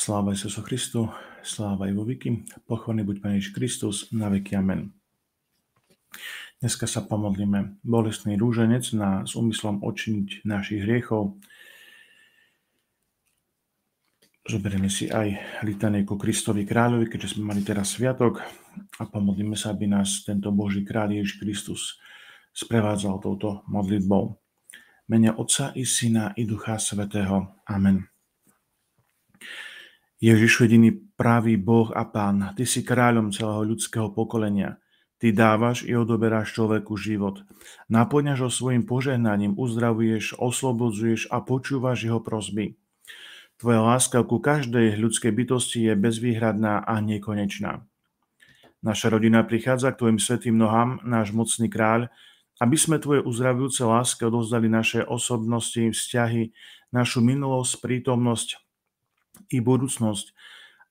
Sláva Jezusu Christu, sláva i vo viky, pochválený buď Pane Ježiš Kristus, na veky amen. Dneska sa pomodlíme bolestný rúženec na, s úmyslom očiniť našich hriechov. Zoberieme si aj litanie ku Kristovi kráľovi, keďže sme mali teraz sviatok a pomodlíme sa, aby nás tento Boží kráľ Ježiš Kristus sprevádzal touto modlitbou. Mene Otca i Syna i Ducha Svetého. Amen. Ježiš jediný pravý Boh a Pán, Ty si kráľom celého ľudského pokolenia. Ty dávaš i odoberáš človeku život. Naplňaš ho svojim požehnaním, uzdravuješ, oslobodzuješ a počúvaš jeho prosby. Tvoja láska ku každej ľudskej bytosti je bezvýhradná a nekonečná. Naša rodina prichádza k Tvojim svetým nohám, náš mocný kráľ, aby sme Tvoje uzdravujúce láske odozdali naše osobnosti, vzťahy, našu minulosť, prítomnosť, i budúcnosť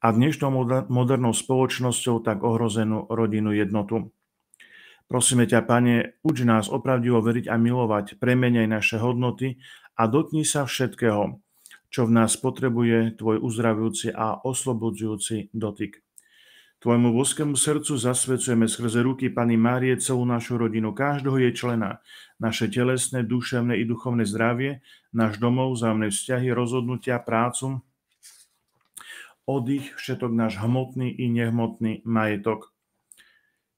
a dnešnou modernou spoločnosťou tak ohrozenú rodinu jednotu. Prosíme ťa, Pane, uč nás opravdivo veriť a milovať, premeniaj naše hodnoty a dotni sa všetkého, čo v nás potrebuje Tvoj uzdravujúci a oslobodzujúci dotyk. Tvojmu boskému srdcu zasvedcujeme skrze ruky Pany Márie celú našu rodinu, každého jej člena, naše telesné, duševné i duchovné zdravie, náš domov, zájomné vzťahy, rozhodnutia, prácu, od ich všetok náš hmotný i nehmotný majetok.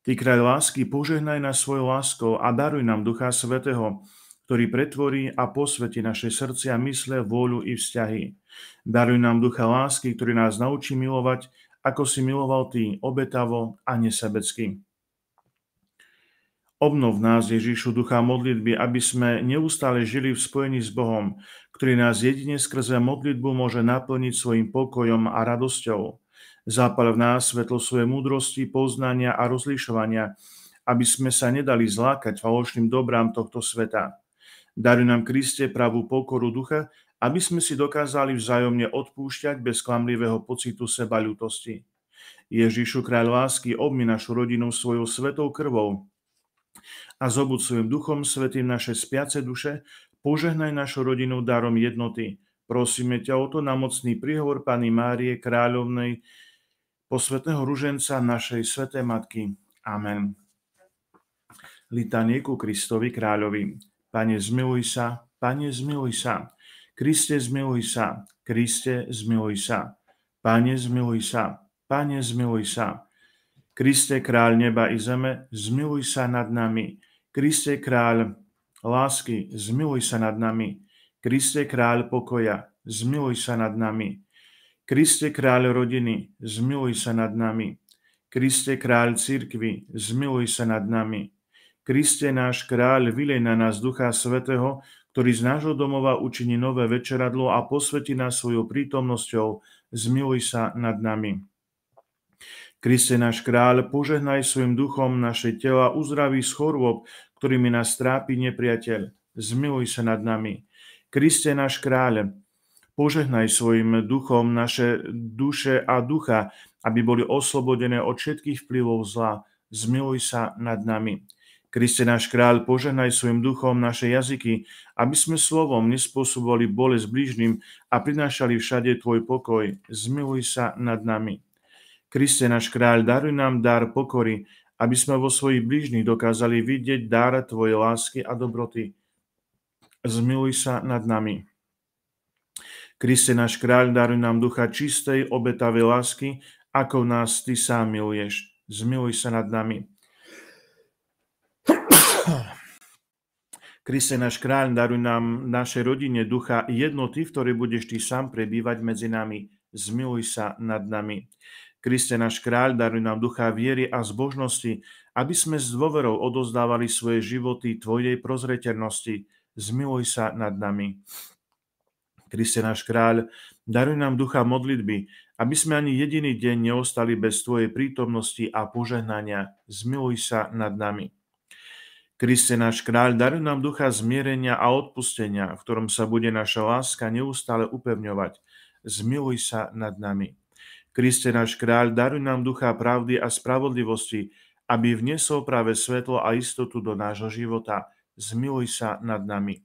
Ty kraj lásky, požehnaj nás svojou láskou a daruj nám Ducha Svetého, ktorý pretvorí a posvetí naše srdcia, mysle, vôľu i vzťahy. Daruj nám ducha lásky, ktorý nás naučí milovať, ako si miloval Ty, obetavo a nesebecky. Obnov nás, Ježišu, ducha modlitby, aby sme neustále žili v spojení s Bohom, ktorý nás jedine skrze modlitbu môže naplniť svojim pokojom a radosťou. Zápal v nás svetlo svoje múdrosti, poznania a rozlišovania, aby sme sa nedali zlákať falošným dobrám tohto sveta. Daruj nám, Kriste, pravú pokoru ducha, aby sme si dokázali vzájomne odpúšťať bez klamlivého pocitu seba ľutosti. Ježišu, kráľ lásky, obmi našu rodinu svojou svetou krvou a zobud svojim duchom svetým naše spiace duše, požehnaj našu rodinu darom jednoty. Prosíme ťa o to na mocný príhovor Pany Márie, kráľovnej, posvetného ruženca našej Sveté Matky. Amen. Litanie ku Kristovi kráľovi. Pane, zmiluj sa, Pane, zmiluj sa. Kriste, zmiluj sa, Kriste, zmiluj sa. Pane, zmiluj sa, Pane, zmiluj sa. Kriste, kráľ neba i zeme, zmiluj sa nad nami. Kriste, kráľ lásky, zmiluj sa nad nami. Kriste kráľ pokoja, zmiluj sa nad nami. Kriste kráľ rodiny, zmiluj sa nad nami. Kriste kráľ cirkvi, zmiluj sa nad nami. Kriste náš kráľ, vylej na nás Ducha Svetého, ktorý z nášho domova učiní nové večeradlo a posvetí nás svojou prítomnosťou, zmiluj sa nad nami. Kriste náš kráľ, požehnaj svojim duchom naše tela, uzdraví z chorôb, ktorými nás trápi nepriateľ, zmiluj sa nad nami. Kriste náš kráľ, požehnaj svojim duchom naše duše a ducha, aby boli oslobodené od všetkých vplyvov zla. Zmiluj sa nad nami. Kriste náš kráľ, požehnaj svojim duchom naše jazyky, aby sme slovom nespôsobovali bolesť blížnym a prinášali všade Tvoj pokoj. Zmiluj sa nad nami. Kriste náš kráľ, daruj nám dar pokory, aby sme vo svojich blížnych dokázali vidieť dar Tvojej lásky a dobroty. Zmiluj sa nad nami. Kriste, náš kráľ, daruj nám ducha čistej, obetavej lásky, ako nás Ty sám miluješ. Zmiluj sa nad nami. Kriste, náš kráľ, daruj nám našej rodine ducha jednoty, v ktorej budeš Ty sám prebývať medzi nami zmiluj sa nad nami. Kriste náš kráľ, daruj nám ducha viery a zbožnosti, aby sme s dôverou odozdávali svoje životy Tvojej prozreteľnosti. Zmiluj sa nad nami. Kriste náš kráľ, daruj nám ducha modlitby, aby sme ani jediný deň neostali bez Tvojej prítomnosti a požehnania. Zmiluj sa nad nami. Kriste náš kráľ, daruj nám ducha zmierenia a odpustenia, v ktorom sa bude naša láska neustále upevňovať zmiluj sa nad nami. Kriste náš kráľ, daruj nám ducha pravdy a spravodlivosti, aby vnesol práve svetlo a istotu do nášho života. Zmiluj sa nad nami.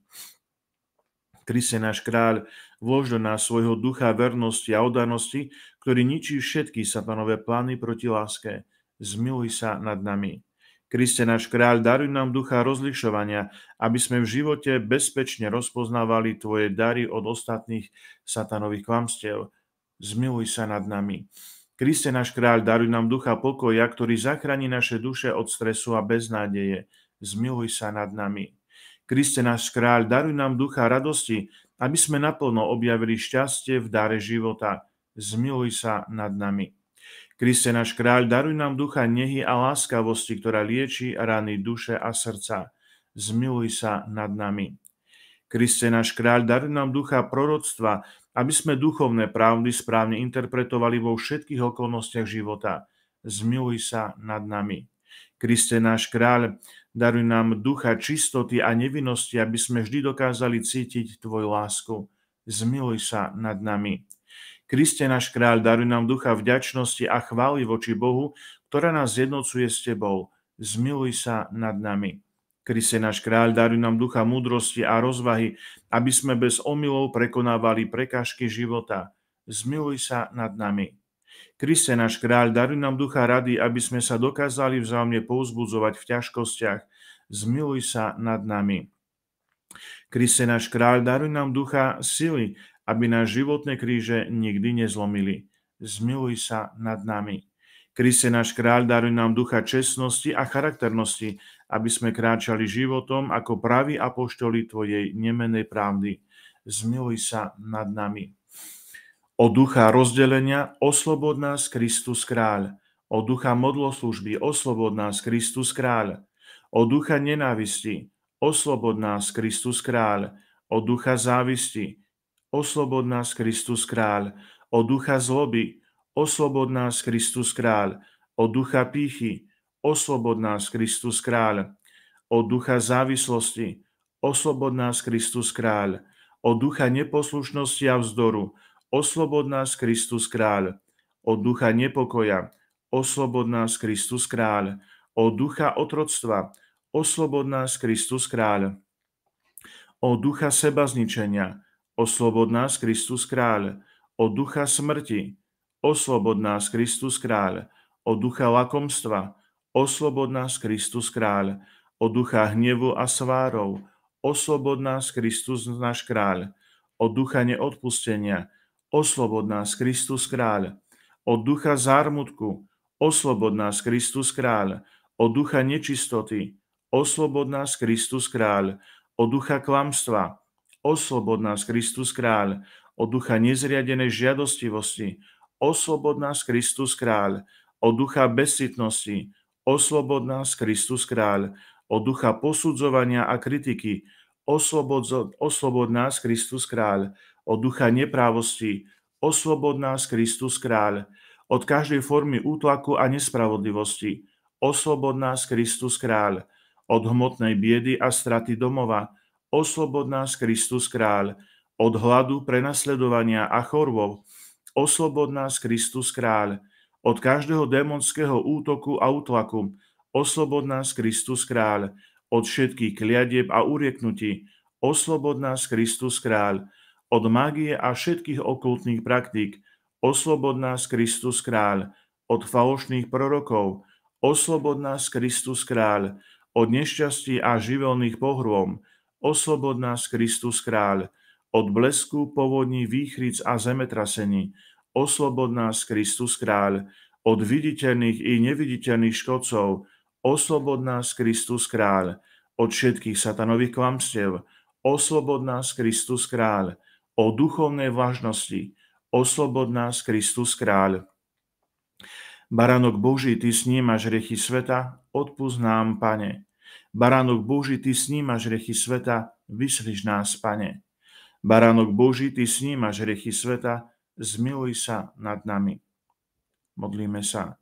Kriste náš kráľ, vlož do nás svojho ducha vernosti a odanosti, ktorý ničí všetky satanové plány proti láske. Zmiluj sa nad nami. Kriste náš kráľ, daruj nám ducha rozlišovania, aby sme v živote bezpečne rozpoznávali Tvoje dary od ostatných satanových klamstiev. Zmiluj sa nad nami. Kriste náš kráľ, daruj nám ducha pokoja, ktorý zachráni naše duše od stresu a beznádeje. Zmiluj sa nad nami. Kriste náš kráľ, daruj nám ducha radosti, aby sme naplno objavili šťastie v dare života. Zmiluj sa nad nami. Kriste náš kráľ, daruj nám ducha nehy a láskavosti, ktorá lieči rany duše a srdca. Zmiluj sa nad nami. Kriste náš kráľ, daruj nám ducha proroctva, aby sme duchovné pravdy správne interpretovali vo všetkých okolnostiach života. Zmiluj sa nad nami. Kriste náš kráľ, daruj nám ducha čistoty a nevinnosti, aby sme vždy dokázali cítiť Tvoju lásku. Zmiluj sa nad nami. Kriste náš kráľ, daruj nám ducha vďačnosti a chvály voči Bohu, ktorá nás zjednocuje s Tebou. Zmiluj sa nad nami. Kriste náš kráľ, daruj nám ducha múdrosti a rozvahy, aby sme bez omylov prekonávali prekážky života. Zmiluj sa nad nami. Kriste náš kráľ, daruj nám ducha rady, aby sme sa dokázali vzájomne pouzbudzovať v ťažkostiach. Zmiluj sa nad nami. Kriste náš kráľ, daruj nám ducha sily, aby nás životné kríže nikdy nezlomili. Zmiluj sa nad nami. Kriste náš kráľ, daruj nám ducha čestnosti a charakternosti, aby sme kráčali životom ako praví apoštoli Tvojej nemenej pravdy. Zmiluj sa nad nami. O ducha rozdelenia oslobod nás Kristus kráľ. O ducha modloslužby oslobod nás Kristus kráľ. O ducha nenávisti oslobod nás Kristus kráľ. O ducha závisti oslobod nás Kristus Kráľ, od ducha zloby, oslobod nás Kristus Kráľ, od ducha pýchy, oslobod nás Kristus Kráľ, od ducha závislosti, oslobod nás Kristus Kráľ, od ducha neposlušnosti a vzdoru, oslobod nás Kristus Kráľ, od ducha nepokoja, oslobod nás Kristus Kráľ, od ducha otroctva, oslobod nás Kristus Kráľ, od ducha sebazničenia, Oslobod nás, Kristus kráľ, od ducha smrti. Oslobod nás, Kristus kráľ, od ducha lakomstva. Oslobod nás, Kristus kráľ, od ducha hnevu a svárov. Oslobod nás, Kristus náš kráľ, od ducha neodpustenia. Oslobod nás, Kristus kráľ, od ducha zármutku. Oslobod nás, Kristus kráľ, od ducha nečistoty. Oslobod nás, Kristus kráľ, od ducha klamstva Oslobod nás, Kristus Kráľ, od ducha nezriadenej žiadostivosti. Oslobod nás, Kristus Kráľ, od ducha besitnosti, Oslobod nás, Kristus Kráľ, od ducha posudzovania a kritiky. Oslobod, oslobod nás, Kristus Kráľ, od ducha neprávosti. Oslobod nás, Kristus Kráľ, od každej formy útlaku a nespravodlivosti. Oslobod nás, Kristus Kráľ, od hmotnej biedy a straty domova oslobod nás Kristus Kráľ, od hladu, prenasledovania a chorôb, oslobod nás Kristus Kráľ, od každého démonského útoku a utlaku, oslobod nás Kristus Kráľ, od všetkých kliadieb a urieknutí, oslobod nás Kristus Kráľ, od mágie a všetkých okultných praktík, oslobod nás Kristus Kráľ, od falošných prorokov, oslobod nás Kristus Kráľ, od nešťastí a živelných pohrôm, oslobod nás Kristus Kráľ, od blesku povodní výchric a zemetrasení, oslobod nás Kristus Kráľ, od viditeľných i neviditeľných škodcov, oslobod nás Kristus Kráľ, od všetkých satanových klamstiev, oslobod nás Kristus Kráľ, o duchovnej vážnosti, oslobod nás Kristus Kráľ. Baranok Boží, Ty snímaš riechy sveta, odpúsť nám, Pane. Baránok Boží, Ty snímaš rechy sveta, vyslíš nás, Pane. Baránok Boží, Ty snímaš rechy sveta, zmiluj sa nad nami. Modlíme sa.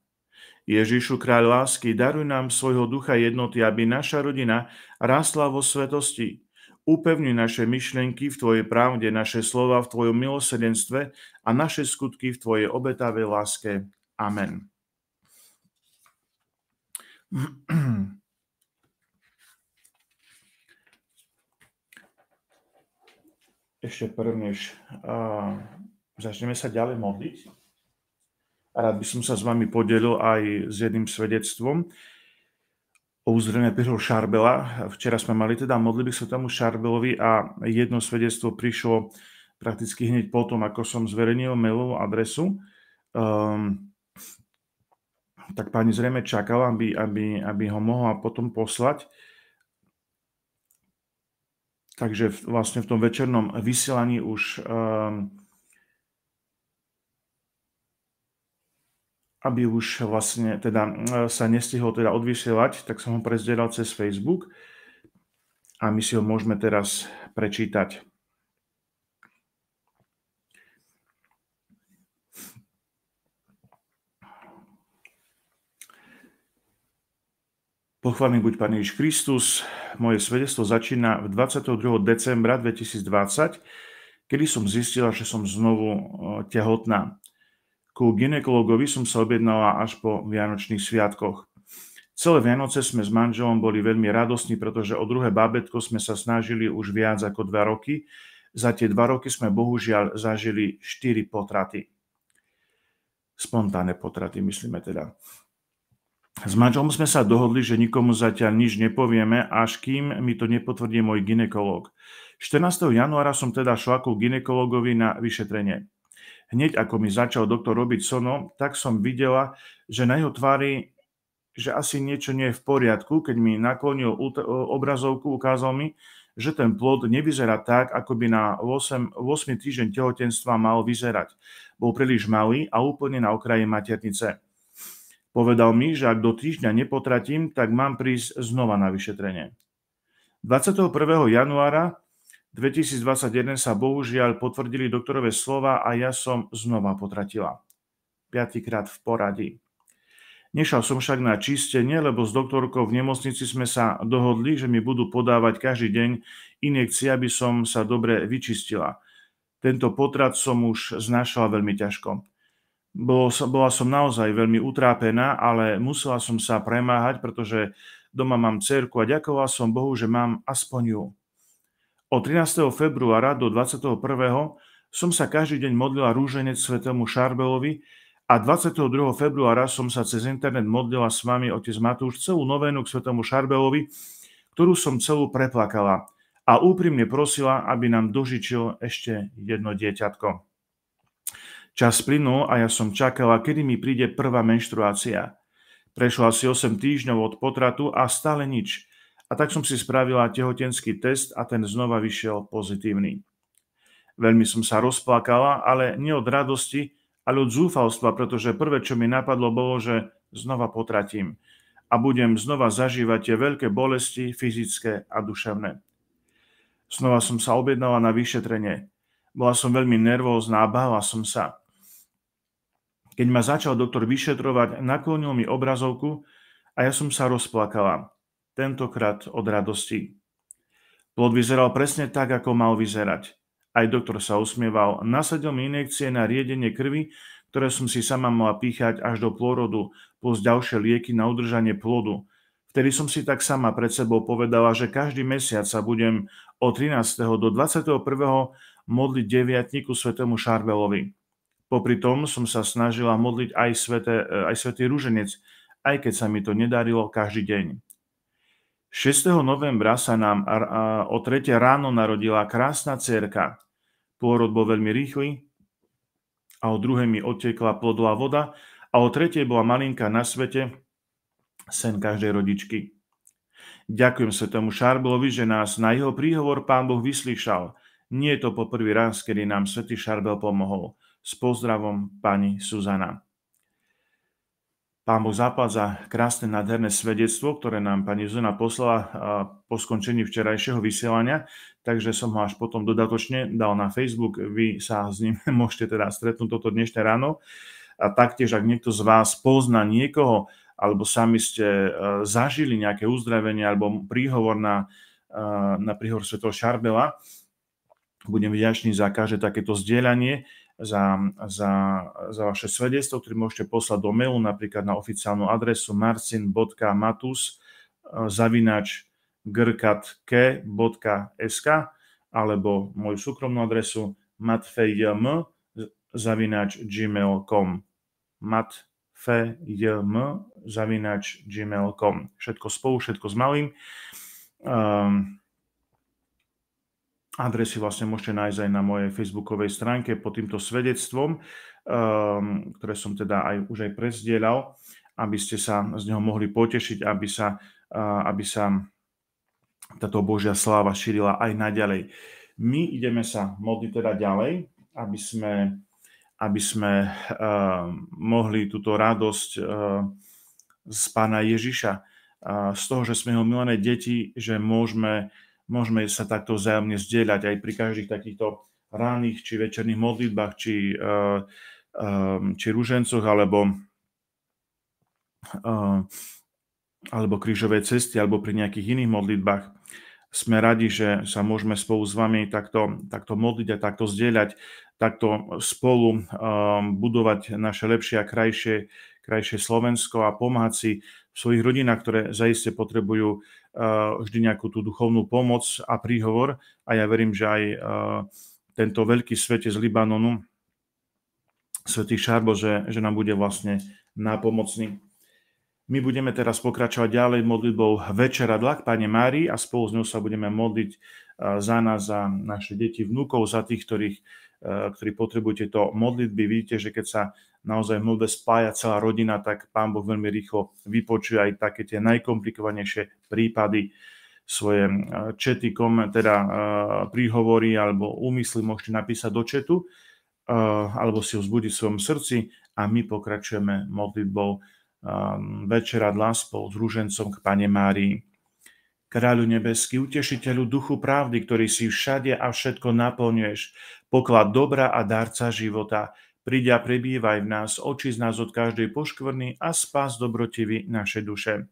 Ježišu, kráľ lásky, daruj nám svojho ducha jednoty, aby naša rodina rásla vo svetosti. Upevni naše myšlienky v Tvojej pravde, naše slova v Tvojom milosedenstve a naše skutky v Tvojej obetavej láske. Amen. ešte prvnež uh, začneme sa ďalej modliť. A rád by som sa s vami podelil aj s jedným svedectvom o uzdravené Pirho Šarbela. Včera sme mali teda modlili sa tomu Šarbelovi a jedno svedectvo prišlo prakticky hneď potom, ako som zverejnil mailovú adresu. Um, tak pani zrejme čakala, aby, aby, aby ho mohla potom poslať. Takže vlastne v tom večernom vysielaní už, ehm, aby už vlastne teda e, sa nestihol teda odvysielať, tak som ho prezdieral cez Facebook a my si ho môžeme teraz prečítať. Pochválený buď Pán Ježiš Kristus. Moje svedectvo začína 22. decembra 2020, kedy som zistila, že som znovu e, tehotná. Ku ginekologovi som sa objednala až po Vianočných sviatkoch. Celé Vianoce sme s manželom boli veľmi radosní, pretože o druhé bábetko sme sa snažili už viac ako dva roky. Za tie dva roky sme bohužiaľ zažili štyri potraty. Spontánne potraty, myslíme teda. S manželom sme sa dohodli, že nikomu zatiaľ nič nepovieme, až kým mi to nepotvrdí môj ginekolog. 14. januára som teda šla ku ginekologovi na vyšetrenie. Hneď ako mi začal doktor robiť sono, tak som videla, že na jeho tvári že asi niečo nie je v poriadku, keď mi naklonil obrazovku, ukázal mi, že ten plod nevyzerá tak, ako by na 8, 8 týždeň tehotenstva mal vyzerať. Bol príliš malý a úplne na okraji maternice. Povedal mi, že ak do týždňa nepotratím, tak mám prísť znova na vyšetrenie. 21. januára 2021 sa bohužiaľ potvrdili doktorové slova a ja som znova potratila. Piatýkrát v poradí. Nešal som však na čistenie, lebo s doktorkou v nemocnici sme sa dohodli, že mi budú podávať každý deň injekcie, aby som sa dobre vyčistila. Tento potrat som už znašala veľmi ťažko bola som naozaj veľmi utrápená, ale musela som sa premáhať, pretože doma mám cerku a ďakovala som Bohu, že mám aspoň ju. Od 13. februára do 21. som sa každý deň modlila rúženec svetému Šarbelovi a 22. februára som sa cez internet modlila s vami otec Matúš celú novénu k svetému Šarbelovi, ktorú som celú preplakala a úprimne prosila, aby nám dožičil ešte jedno dieťatko. Čas plynul a ja som čakala, kedy mi príde prvá menštruácia. Prešlo asi 8 týždňov od potratu a stále nič. A tak som si spravila tehotenský test a ten znova vyšiel pozitívny. Veľmi som sa rozplakala, ale nie od radosti, ale od zúfalstva, pretože prvé, čo mi napadlo, bolo, že znova potratím a budem znova zažívať tie veľké bolesti fyzické a duševné. Znova som sa objednala na vyšetrenie. Bola som veľmi nervózna a bála som sa. Keď ma začal doktor vyšetrovať, naklonil mi obrazovku a ja som sa rozplakala. Tentokrát od radosti. Plod vyzeral presne tak, ako mal vyzerať. Aj doktor sa usmieval. Nasadil mi injekcie na riedenie krvi, ktoré som si sama mala píchať až do pôrodu, plus ďalšie lieky na udržanie plodu. Vtedy som si tak sama pred sebou povedala, že každý mesiac sa budem od 13. do 21. modliť deviatníku svetému Šarbelovi. Popri tom som sa snažila modliť aj, svete, e, aj svetý rúženec, aj keď sa mi to nedarilo každý deň. 6. novembra sa nám o 3. ráno narodila krásna cerka. Pôrod bol veľmi rýchly a o 2. mi odtekla plodlá voda a o 3. bola malinka na svete, sen každej rodičky. Ďakujem tomu Šarbelovi, že nás na jeho príhovor pán Boh vyslyšal. Nie je to po prvý raz, kedy nám svätý Šarbel pomohol – s pozdravom pani Suzana. Pán Boh zaplať za krásne, nádherné svedectvo, ktoré nám pani Zuzana poslala po skončení včerajšieho vysielania, takže som ho až potom dodatočne dal na Facebook. Vy sa s ním môžete teda stretnúť toto dnešné ráno. A taktiež, ak niekto z vás pozná niekoho, alebo sami ste e, zažili nejaké uzdravenie alebo príhovor na, e, na príhovor Svetov Šarbela, budem vďačný za každé takéto zdieľanie za, za, za vaše svedectvo, ktoré môžete poslať do mailu, napríklad na oficiálnu adresu marcin.matus eh, zavinač grkatke.sk alebo moju súkromnú adresu matfejm zavinač gmail.com matfejm zavinač gmail.com Všetko spolu, všetko s malým. Um, adresy vlastne môžete nájsť aj na mojej facebookovej stránke pod týmto svedectvom, ehm, ktoré som teda aj, už aj prezdielal, aby ste sa z neho mohli potešiť, aby sa, aby sa táto Božia sláva šírila aj naďalej. My ideme sa modliť teda ďalej, aby sme, aby sme ehm, mohli túto radosť e, z pána Ježiša, z toho, že sme jeho milené deti, že môžeme môžeme sa takto vzájomne zdieľať aj pri každých takýchto ranných či večerných modlitbách, či, eh, eh, či ružencoch, alebo, eh, alebo krížovej cesty, alebo pri nejakých iných modlitbách. Sme radi, že sa môžeme spolu s vami takto, takto modliť a takto zdieľať, takto spolu budovať naše lepšie a krajšie, krajšie Slovensko a pomáhať si v svojich rodinách, ktoré zaiste potrebujú Eh, vždy nejakú tú duchovnú pomoc a príhovor a ja verím, že aj eh, tento veľký svete z Libanonu, svetý Šarbo, že, že nám bude vlastne nápomocný. My budeme teraz pokračovať ďalej modlitbou večera dlak, Pane Mári a spolu s ňou sa budeme modliť eh, za nás, za naše deti, vnúkov, za tých, ktorých, ktorí potrebujú tieto modlitby. Vidíte, že keď sa naozaj v spája celá rodina, tak Pán Boh veľmi rýchlo vypočuje aj také tie najkomplikovanejšie prípady, svoje eh, čety, teda príhovory alebo úmysly môžete napísať do četu eh, alebo si ho vzbudiť v svojom srdci a my pokračujeme modlitbou večera dláspou s rúžencom k Pane Márii. Kráľu nebeský, utešiteľu duchu pravdy, ktorý si všade a všetko naplňuješ, poklad dobra a darca života, Príď a prebývaj v nás, oči z nás od každej poškvrny a spás dobrotivy naše duše.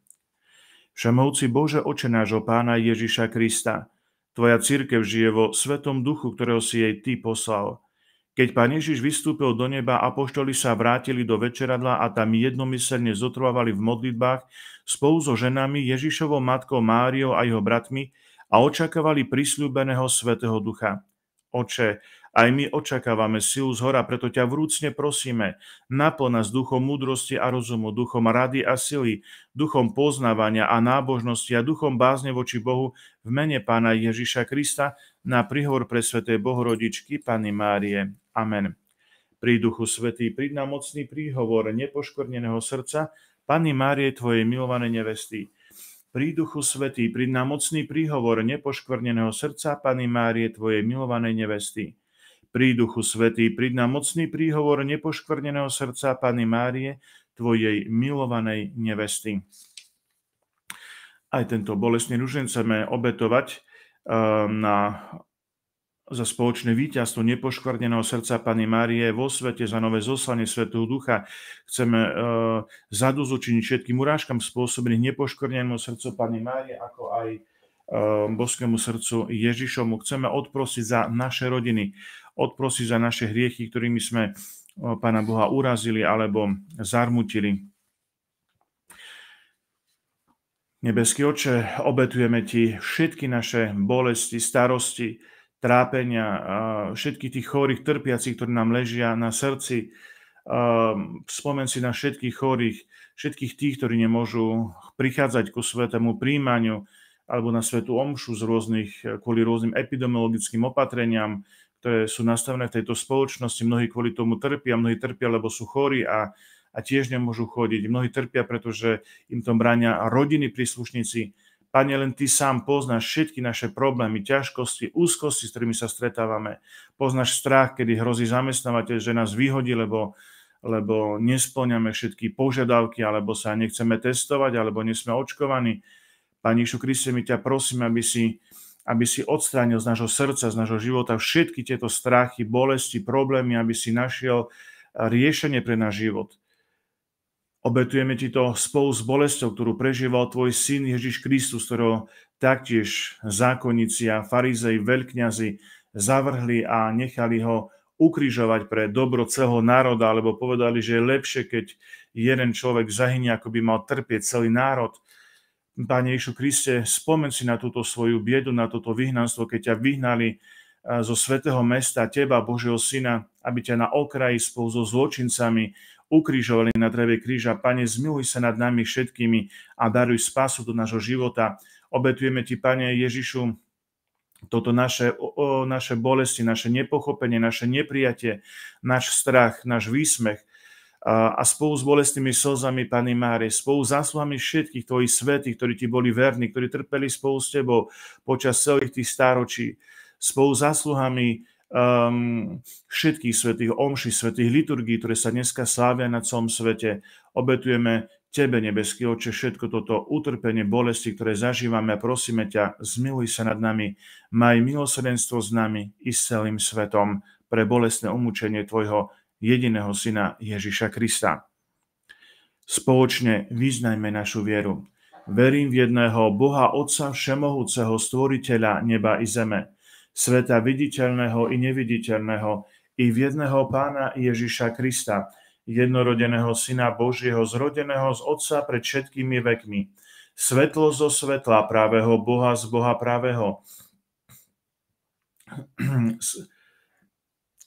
Všemovci Bože, oče nášho pána Ježiša Krista, Tvoja církev žije vo svetom duchu, ktorého si jej Ty poslal. Keď pán Ježiš vystúpil do neba, apoštoli sa vrátili do večeradla a tam jednomyselne zotrvávali v modlitbách spolu so ženami, Ježišovou matkou Máriou a jeho bratmi a očakávali prisľúbeného Svetého Ducha. Oče, aj my očakávame silu z hora, preto ťa vrúcne prosíme, naplň nás duchom múdrosti a rozumu, duchom rady a sily, duchom poznávania a nábožnosti a duchom bázne voči Bohu v mene Pána Ježiša Krista na príhor pre Sveté Bohorodičky Pany Márie. Amen. Pri Duchu Svetý, príď nám mocný príhovor nepoškorneného srdca, Pani Márie, Tvojej milované nevesty. Pri Duchu Svetý, príď nám mocný príhovor nepoškvrneného srdca, Pani Márie, Tvojej milovanej nevesty. Príď, Duchu Svetý, príď na mocný príhovor nepoškvrneného srdca Pany Márie, Tvojej milovanej nevesty. Aj tento bolestný ružen chceme obetovať eh, na za spoločné víťazstvo nepoškvrneného srdca Pany Márie vo svete, za nové zoslanie Svetého Ducha. Chceme e, eh, zadozučiniť všetkým urážkam spôsobených nepoškvrnenému srdcu Pany Márie, ako aj e, boskému srdcu Ježišomu. Chceme odprosiť za naše rodiny, odprosi za naše hriechy, ktorými sme Pána Boha urazili alebo zarmutili. Nebeský oče, obetujeme ti všetky naše bolesti, starosti, trápenia, všetky tých chorých, trpiacich, ktorí nám ležia na srdci. Spomen si na všetkých chorých, všetkých tých, ktorí nemôžu prichádzať ku svetému príjmaniu alebo na svetú omšu z rôznych, kvôli rôznym epidemiologickým opatreniam, ktoré sú nastavené v tejto spoločnosti. Mnohí kvôli tomu trpia, mnohí trpia, lebo sú chorí a, a tiež nemôžu chodiť. Mnohí trpia, pretože im to bráňa rodiny príslušníci. Pane, len Ty sám poznáš všetky naše problémy, ťažkosti, úzkosti, s ktorými sa stretávame. Poznáš strach, kedy hrozí zamestnávateľ, že nás vyhodí, lebo, lebo nesplňame všetky požiadavky, alebo sa nechceme testovať, alebo nesme očkovaní. Pani Išu Kriste, my ťa prosím, aby si aby si odstránil z nášho srdca, z nášho života všetky tieto strachy, bolesti, problémy, aby si našiel eh, riešenie pre náš život. Obetujeme ti to spolu s bolesťou, ktorú prežíval tvoj syn Ježiš Kristus, ktorého taktiež zákonníci a farizej, veľkňazi zavrhli a nechali ho ukrižovať pre dobro celého národa, alebo povedali, že je lepšie, keď jeden človek zahynie, ako by mal trpieť celý národ. Pane Ježišu Kriste, spomen si na túto svoju biedu, na toto vyhnanstvo, keď ťa vyhnali e, zo svetého mesta, teba, Božieho Syna, aby ťa na okraji spolu so zločincami ukrižovali na dreve kríža. Pane, zmiluj sa nad nami všetkými a daruj spasu do nášho života. Obetujeme ti, Pane Ježišu, toto naše, o, naše bolesti, naše nepochopenie, naše neprijatie, náš strach, náš výsmech, a spolu s bolestnými slzami, Pani Mári, spolu s zásluhami všetkých tvojich svetých, ktorí ti boli verní, ktorí trpeli spolu s tebou počas celých tých stáročí, spolu s zásluhami um, všetkých svetých, omši, svetých liturgií, ktoré sa dneska slávia na celom svete, obetujeme Tebe, nebeský Oče, všetko toto utrpenie, bolesti, ktoré zažívame, a prosíme ťa, zmiluj sa nad nami, maj milosrdenstvo s nami i s celým svetom pre bolestné umúčenie Tvojho jediného syna Ježiša Krista. Spoločne vyznajme našu vieru. Verím v jedného Boha Otca Všemohúceho Stvoriteľa neba i zeme, sveta viditeľného i neviditeľného, i v jedného Pána Ježiša Krista, jednorodeného Syna Božieho, zrodeného z Otca pred všetkými vekmi, svetlo zo svetla právého Boha z Boha právého,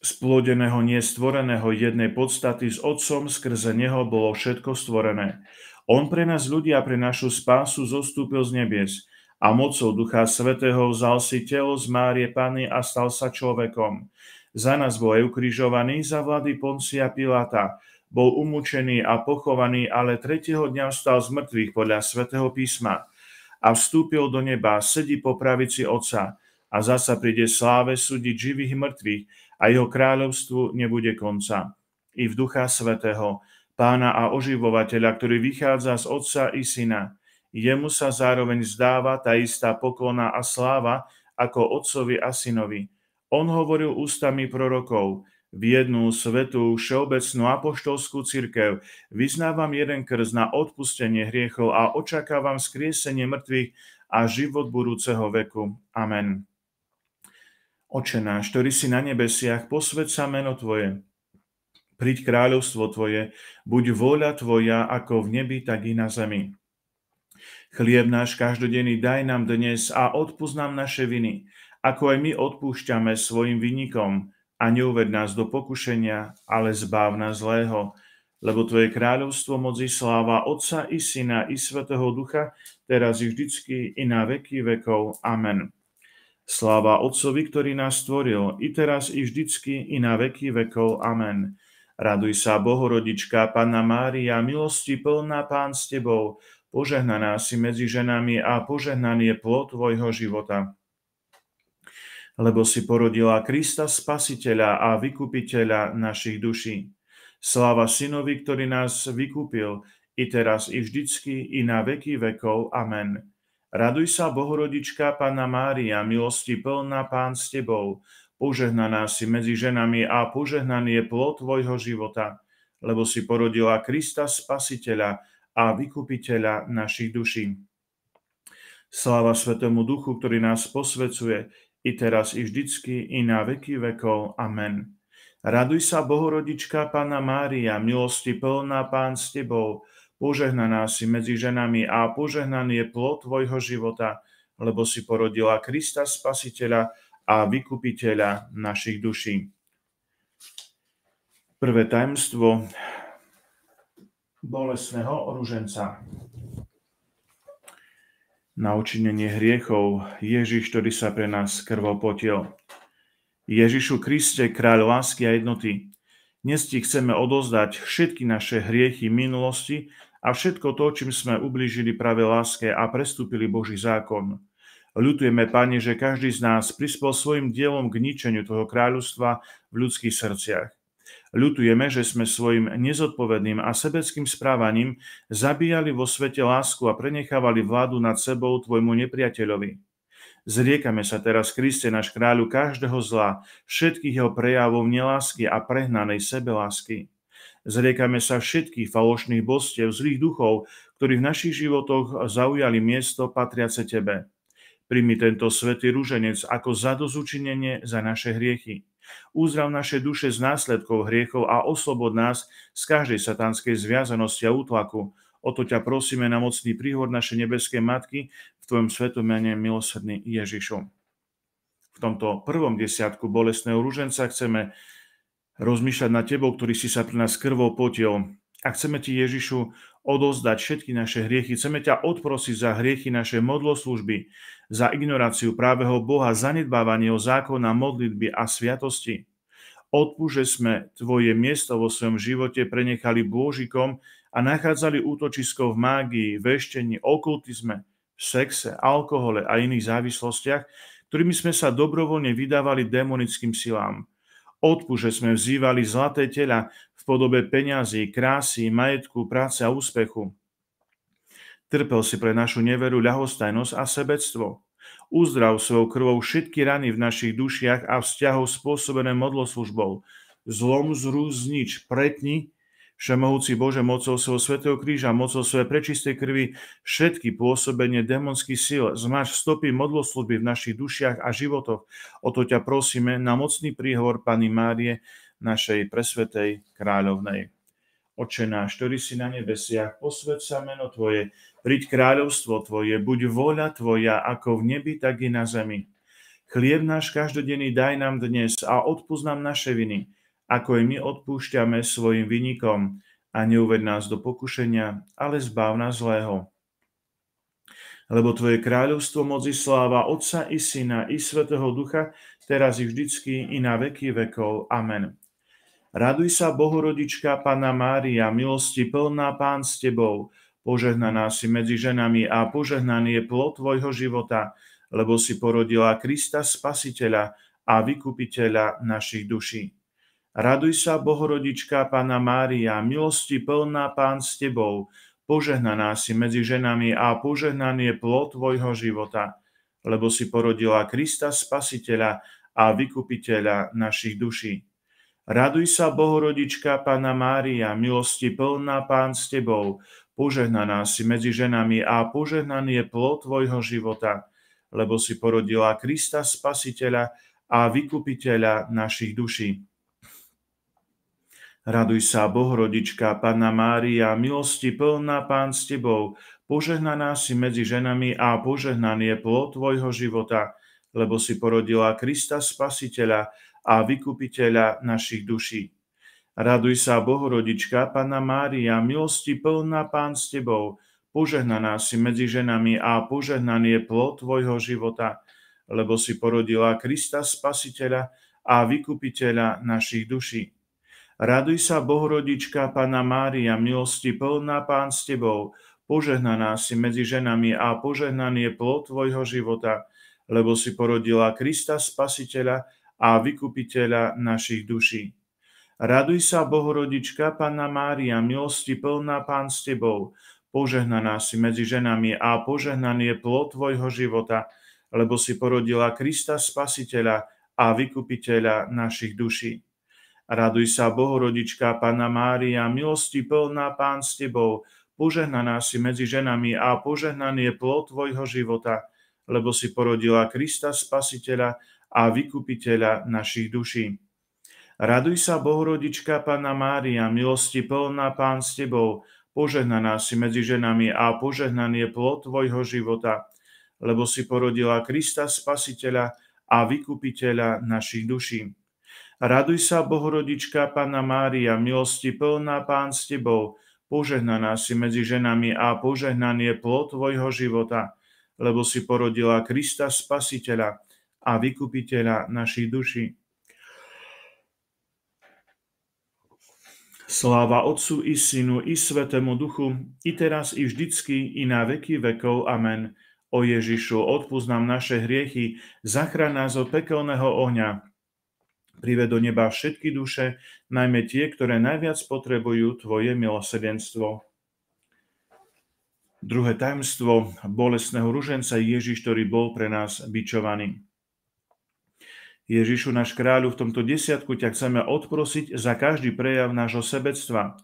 splodeného nestvoreného jednej podstaty s Otcom, skrze Neho bolo všetko stvorené. On pre nás ľudia, pre našu spásu zostúpil z nebies a mocou Ducha Svetého vzal si telo z Márie Pany a stal sa človekom. Za nás bol ukrižovaný, za vlady Poncia Pilata, bol umúčený a pochovaný, ale tretieho dňa vstal z mŕtvych podľa svätého písma a vstúpil do neba, sedí po pravici Otca a zasa príde sláve súdiť živých i mŕtvych a jeho kráľovstvu nebude konca. I v Ducha Svetého, pána a oživovateľa, ktorý vychádza z Otca i Syna. Jemu sa zároveň zdáva tá istá poklona a sláva ako Otcovi a Synovi. On hovoril ústami prorokov, v jednu svetú všeobecnú apoštolskú cirkev. Vyznávam jeden krz na odpustenie hriechov a očakávam skriesenie mŕtvych a život budúceho veku. Amen. Oče náš, ktorý si na nebesiach, posved sa meno Tvoje. Príď kráľovstvo Tvoje, buď vôľa Tvoja ako v nebi, tak i na zemi. Chlieb náš každodenný daj nám dnes a odpúsť nám naše viny, ako aj my odpúšťame svojim vinníkom. A neuved nás do pokušenia, ale zbav nás zlého. Lebo Tvoje kráľovstvo, mozi sláva Otca i Syna i Svetého Ducha, teraz i vždycky i na veky vekov. Amen. Sláva Otcovi, ktorý nás stvoril, i teraz, i vždycky, i na veky vekov. Amen. Raduj sa, Bohorodička, Panna Mária, milosti plná Pán s Tebou, požehnaná si medzi ženami a požehnaný je plod Tvojho života. Lebo si porodila Krista Spasiteľa a Vykupiteľa našich duší. Sláva Synovi, ktorý nás vykúpil, i teraz, i vždycky, i na veky vekov. Amen. Raduj sa, Bohorodička, Pana Mária, milosti plná, Pán s Tebou, požehnaná si medzi ženami a požehnaný je plod Tvojho života, lebo si porodila Krista Spasiteľa a Vykupiteľa našich duší. Sláva Svetému Duchu, ktorý nás posvecuje, i teraz, i vždycky, i na veky vekov. Amen. Raduj sa, Bohorodička, Pana Mária, milosti plná, Pán s Tebou, Požehnaná si medzi ženami a požehnaný je plod tvojho života, lebo si porodila Krista Spasiteľa a vykupiteľa našich duší. Prvé tajemstvo bolesného oruženca. Na učinenie hriechov Ježiš, ktorý sa pre nás krvopotil. Ježišu Kriste, kráľ lásky a jednoty, dnes ti chceme odozdať všetky naše hriechy minulosti a všetko to, čím sme ublížili práve láske a prestúpili Boží zákon. Ľutujeme, Pane, že každý z nás prispel svojim dielom k ničeniu toho kráľovstva v ľudských srdciach. Ľutujeme, že sme svojim nezodpovedným a sebeckým správaním zabíjali vo svete lásku a prenechávali vládu nad sebou tvojmu nepriateľovi. Zriekame sa teraz, Kriste, náš kráľu, každého zla, všetkých jeho prejavov nelásky a prehnanej sebelásky. Zriekame sa všetkých falošných bostiev, zlých duchov, ktorí v našich životoch zaujali miesto patriace Tebe. Primi tento svätý rúženec ako zadozučinenie za naše hriechy. Uzdrav naše duše z následkov hriechov a oslobod nás z každej satanskej zviazanosti a útlaku, O to ťa prosíme na mocný príhod našej nebeskej matky v Tvojom svetom mene milosrdný Ježišom. V tomto prvom desiatku bolestného Rúženca chceme rozmýšľať na Tebou, ktorý si sa pre nás krvou potiel. A chceme Ti, Ježišu, odozdať všetky naše hriechy. Chceme ťa odprosiť za hriechy naše modloslužby, za ignoráciu právého Boha, zanedbávanie o zákona, modlitby a sviatosti. Odpúže sme Tvoje miesto vo svojom živote prenechali Božikom a nachádzali útočisko v mágii, veštení, okultizme, sexe, alkohole a iných závislostiach, ktorými sme sa dobrovoľne vydávali demonickým silám. Odpuže sme vzývali zlaté tela v podobe peňazí, krásy, majetku, práce a úspechu. Trpel si pre našu neveru ľahostajnosť a sebectvo. Uzdrav svojou krvou všetky rany v našich dušiach a vzťahov spôsobené modloslužbou. Zlom zrúznič, pretni Všemohúci Bože, mocou svojho svetého kríža, mocou svojej prečistej krvi, všetky pôsobenie démonských síl, zmaž stopy modloslužby v našich dušiach a životoch. O to ťa prosíme na mocný príhovor Pany Márie, našej presvetej kráľovnej. Oče náš, ktorý si na nebesiach, posved sa meno Tvoje, príď kráľovstvo Tvoje, buď voľa Tvoja, ako v nebi, tak i na zemi. Chlieb náš každodenný daj nám dnes a odpúznam naše viny, ako i my odpúšťame svojim vynikom a neuved nás do pokušenia, ale zbav nás zlého. Lebo Tvoje kráľovstvo, moci, sláva, Otca i Syna i Svetého Ducha, teraz i vždycky i na veky vekov. Amen. Raduj sa, Bohorodička, Pana Mária, milosti plná Pán s Tebou, požehnaná si medzi ženami a požehnaný je plod Tvojho života, lebo si porodila Krista Spasiteľa a vykupiteľa našich duší. Raduj sa, Bohorodička, Pana Mária, milosti plná Pán s Tebou, požehnaná si medzi ženami a požehnaný je plod Tvojho života, lebo si porodila Krista Spasiteľa a Vykupiteľa našich duší. Raduj sa, Bohorodička, Pana Mária, milosti plná Pán s Tebou, požehnaná si medzi ženami a požehnaný je plod Tvojho života, lebo si porodila Krista Spasiteľa a Vykupiteľa našich duší. Raduj sa, rodička Panna Mária, milosti plná, Pán s Tebou, požehnaná si medzi ženami a požehnaný je plod Tvojho života, lebo si porodila Krista Spasiteľa a Vykupiteľa našich duší. Raduj sa, Bohorodička, Panna Mária, milosti plná, Pán s Tebou, požehnaná si medzi ženami a požehnaný je plod Tvojho života, lebo si porodila Krista Spasiteľa a Vykupiteľa našich duší. Raduj sa, Bohorodička, Pana Mária, milosti plná Pán s Tebou, požehnaná si medzi ženami a požehnaný je plod Tvojho života, lebo si porodila Krista Spasiteľa a Vykupiteľa našich duší. Raduj sa, Bohorodička, Pana Mária, milosti plná Pán s Tebou, požehnaná si medzi ženami a požehnaný je plod Tvojho života, lebo si porodila Krista Spasiteľa a Vykupiteľa našich duší. Raduj sa, Bohorodička, Panna Mária, milosti plná, Pán s Tebou, požehnaná si medzi ženami a požehnaný je plod Tvojho života, lebo si porodila Krista Spasiteľa a Vykupiteľa našich duší. Raduj sa, Bohorodička, Panna Mária, milosti plná, Pán s Tebou, požehnaná si medzi ženami a požehnaný je plod Tvojho života, lebo si porodila Krista Spasiteľa a Vykupiteľa našich duší. Raduj sa, Bohorodička, Pana Mária, milosti plná, Pán s Tebou, požehnaná si medzi ženami a požehnaný je plod Tvojho života, lebo si porodila Krista Spasiteľa a Vykupiteľa našich duší. Sláva Otcu i Synu i Svetému Duchu, i teraz i vždycky, i na veky vekov. Amen. O Ježišu, odpúsť nám naše hriechy, zachrán nás od pekelného ohňa prived do neba všetky duše, najmä tie, ktoré najviac potrebujú Tvoje milosrdenstvo. Druhé tajemstvo bolestného ruženca Ježiš, ktorý bol pre nás bičovaný. Ježišu, náš kráľu, v tomto desiatku ťa chceme odprosiť za každý prejav nášho sebectva,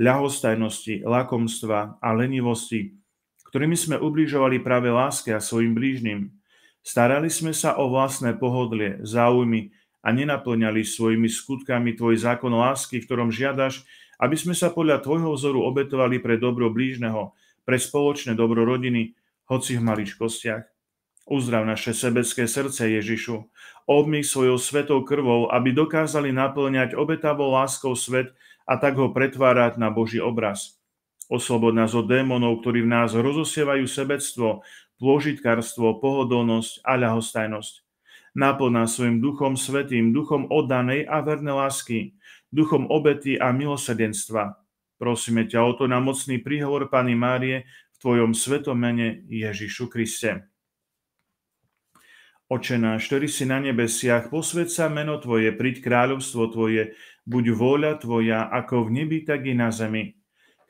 ľahostajnosti, lakomstva a lenivosti, ktorými sme ubližovali práve láske a svojim blížnym. Starali sme sa o vlastné pohodlie, záujmy a nenaplňali svojimi skutkami tvoj zákon lásky, v ktorom žiadaš, aby sme sa podľa tvojho vzoru obetovali pre dobro blížneho, pre spoločné dobro rodiny, hoci v maličkostiach. Uzdrav naše sebecké srdce, Ježišu. obmy svojou svetou krvou, aby dokázali naplňať obetavou láskou svet a tak ho pretvárať na Boží obraz. Oslobod nás od démonov, ktorí v nás rozosievajú sebectvo, pôžitkárstvo, pohodlnosť a ľahostajnosť naplná svojim duchom svetým, duchom oddanej a vernej lásky, duchom obety a milosedenstva. Prosíme ťa o to na mocný príhovor, Pani Márie, v Tvojom svetom mene Ježišu Kriste. Oče náš, ktorý si na nebesiach, posved sa meno Tvoje, priď kráľovstvo Tvoje, buď vôľa Tvoja, ako v nebi, tak i na zemi.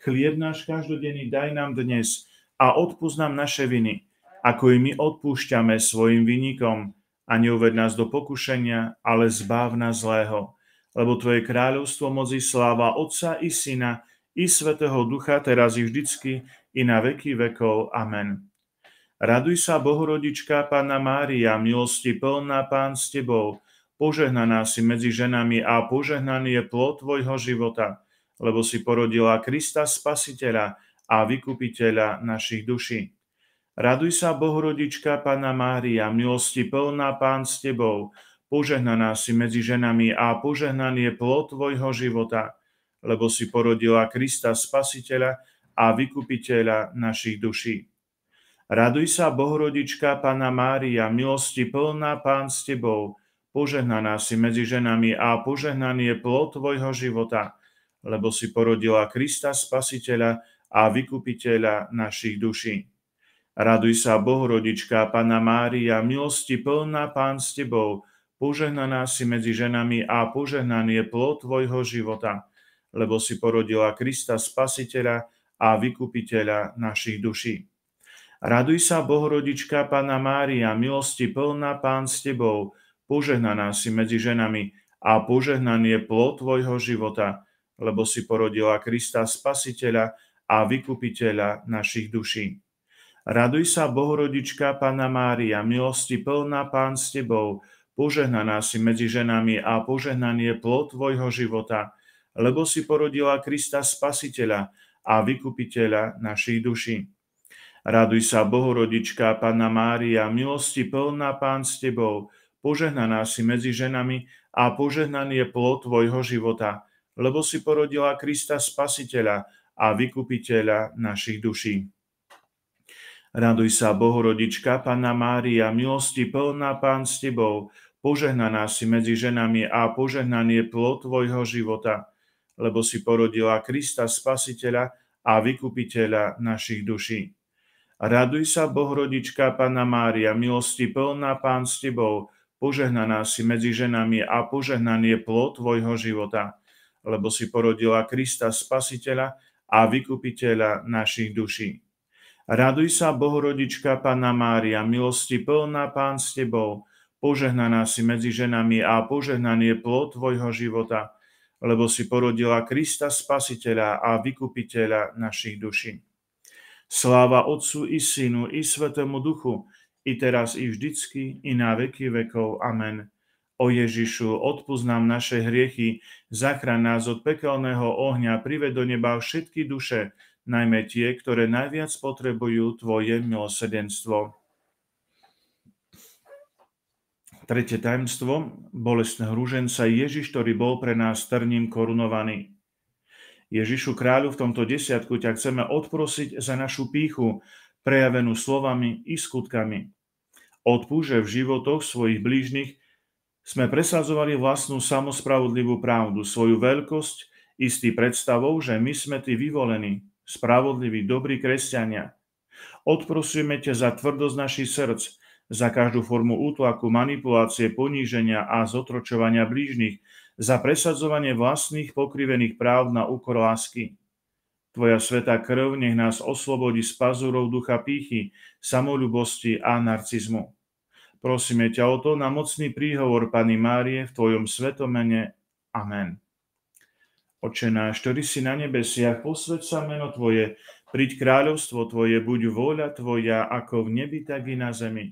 Chlieb náš každodenný daj nám dnes a odpúsť nám naše viny, ako i my odpúšťame svojim vynikom a neuved nás do pokušenia, ale zbav nás zlého. Lebo Tvoje kráľovstvo, mozi sláva Otca i Syna i Svetého Ducha teraz i vždycky i na veky vekov. Amen. Raduj sa, Bohorodička, Pána Mária, milosti plná, Pán s Tebou, požehnaná si medzi ženami a požehnaný je plod Tvojho života, lebo si porodila Krista Spasiteľa a Vykupiteľa našich duší. Raduj sa, Bohorodička, Pana Mária, milosti plná, Pán s Tebou, požehnaná si medzi ženami a požehnaný je plod Tvojho života, lebo si porodila Krista Spasiteľa a Vykupiteľa našich duší. Raduj sa, Bohorodička, Pana Mária, milosti plná, Pán s Tebou, požehnaná si medzi ženami a požehnaný je plod Tvojho života, lebo si porodila Krista Spasiteľa a Vykupiteľa našich duší. Raduj sa, Bohorodička, Pana Mária, milosti plná, Pán s Tebou, požehnaná si medzi ženami a požehnaný je plod Tvojho života, lebo si porodila Krista Spasiteľa a Vykupiteľa našich duší. Raduj sa, Bohorodička, Pana Mária, milosti plná, Pán s Tebou, požehnaná si medzi ženami a požehnaný je plod Tvojho života, lebo si porodila Krista Spasiteľa a Vykupiteľa našich duší. Raduj sa, Bohorodička, Pana Mária, milosti plná Pán s Tebou, požehnaná si medzi ženami a požehnanie plod Tvojho života, lebo si porodila Krista Spasiteľa a Vykupiteľa našich duší. Raduj sa, Bohorodička, Pana Mária, milosti plná Pán s Tebou, požehnaná si medzi ženami a požehnaný plod Tvojho života, lebo si porodila Krista Spasiteľa a Vykupiteľa našich duší. Raduj sa, Bohorodička, Panna Mária, milosti plná, Pán s Tebou, požehnaná si medzi ženami a požehnaný je plod Tvojho života, lebo si porodila Krista Spasiteľa a Vykupiteľa našich duší. Raduj sa, Bohorodička, Panna Mária, milosti plná, Pán s Tebou, požehnaná si medzi ženami a požehnaný je plod Tvojho života, lebo si porodila Krista Spasiteľa a Vykupiteľa našich duší. Raduj sa, Bohorodička, Pana Mária, milosti plná, Pán s Tebou, požehnaná si medzi ženami a požehnaný je plod Tvojho života, lebo si porodila Krista Spasiteľa a Vykupiteľa našich duší. Sláva Otcu i Synu i Svetému Duchu, i teraz, i vždycky, i na veky vekov. Amen. O Ježišu, odpúsť nám naše hriechy, zachraň nás od pekelného ohňa, prived do neba všetky duše, najmä tie, ktoré najviac potrebujú Tvoje milosedenstvo. Tretie tajemstvo bolestného rúženca Ježiš, ktorý bol pre nás trním korunovaný. Ježišu kráľu, v tomto desiatku ťa chceme odprosiť za našu píchu, prejavenú slovami i skutkami. Odpúže v životoch svojich blížnych sme presazovali vlastnú samospravodlivú pravdu, svoju veľkosť, istý predstavou, že my sme tí vyvolení, spravodliví, dobrí kresťania. Odprosujeme ťa za tvrdosť našich srdc, za každú formu útlaku, manipulácie, poníženia a zotročovania blížnych, za presadzovanie vlastných pokrivených práv na úkor lásky. Tvoja sveta krv nech nás oslobodí z pazúrov ducha pýchy, samolubosti a narcizmu. Prosíme ťa o to na mocný príhovor Pani Márie v Tvojom svetomene. Amen. Oče náš, ktorý si na nebesiach, posved sa meno Tvoje, príď kráľovstvo Tvoje, buď vôľa Tvoja, ako v nebi, tak i na zemi.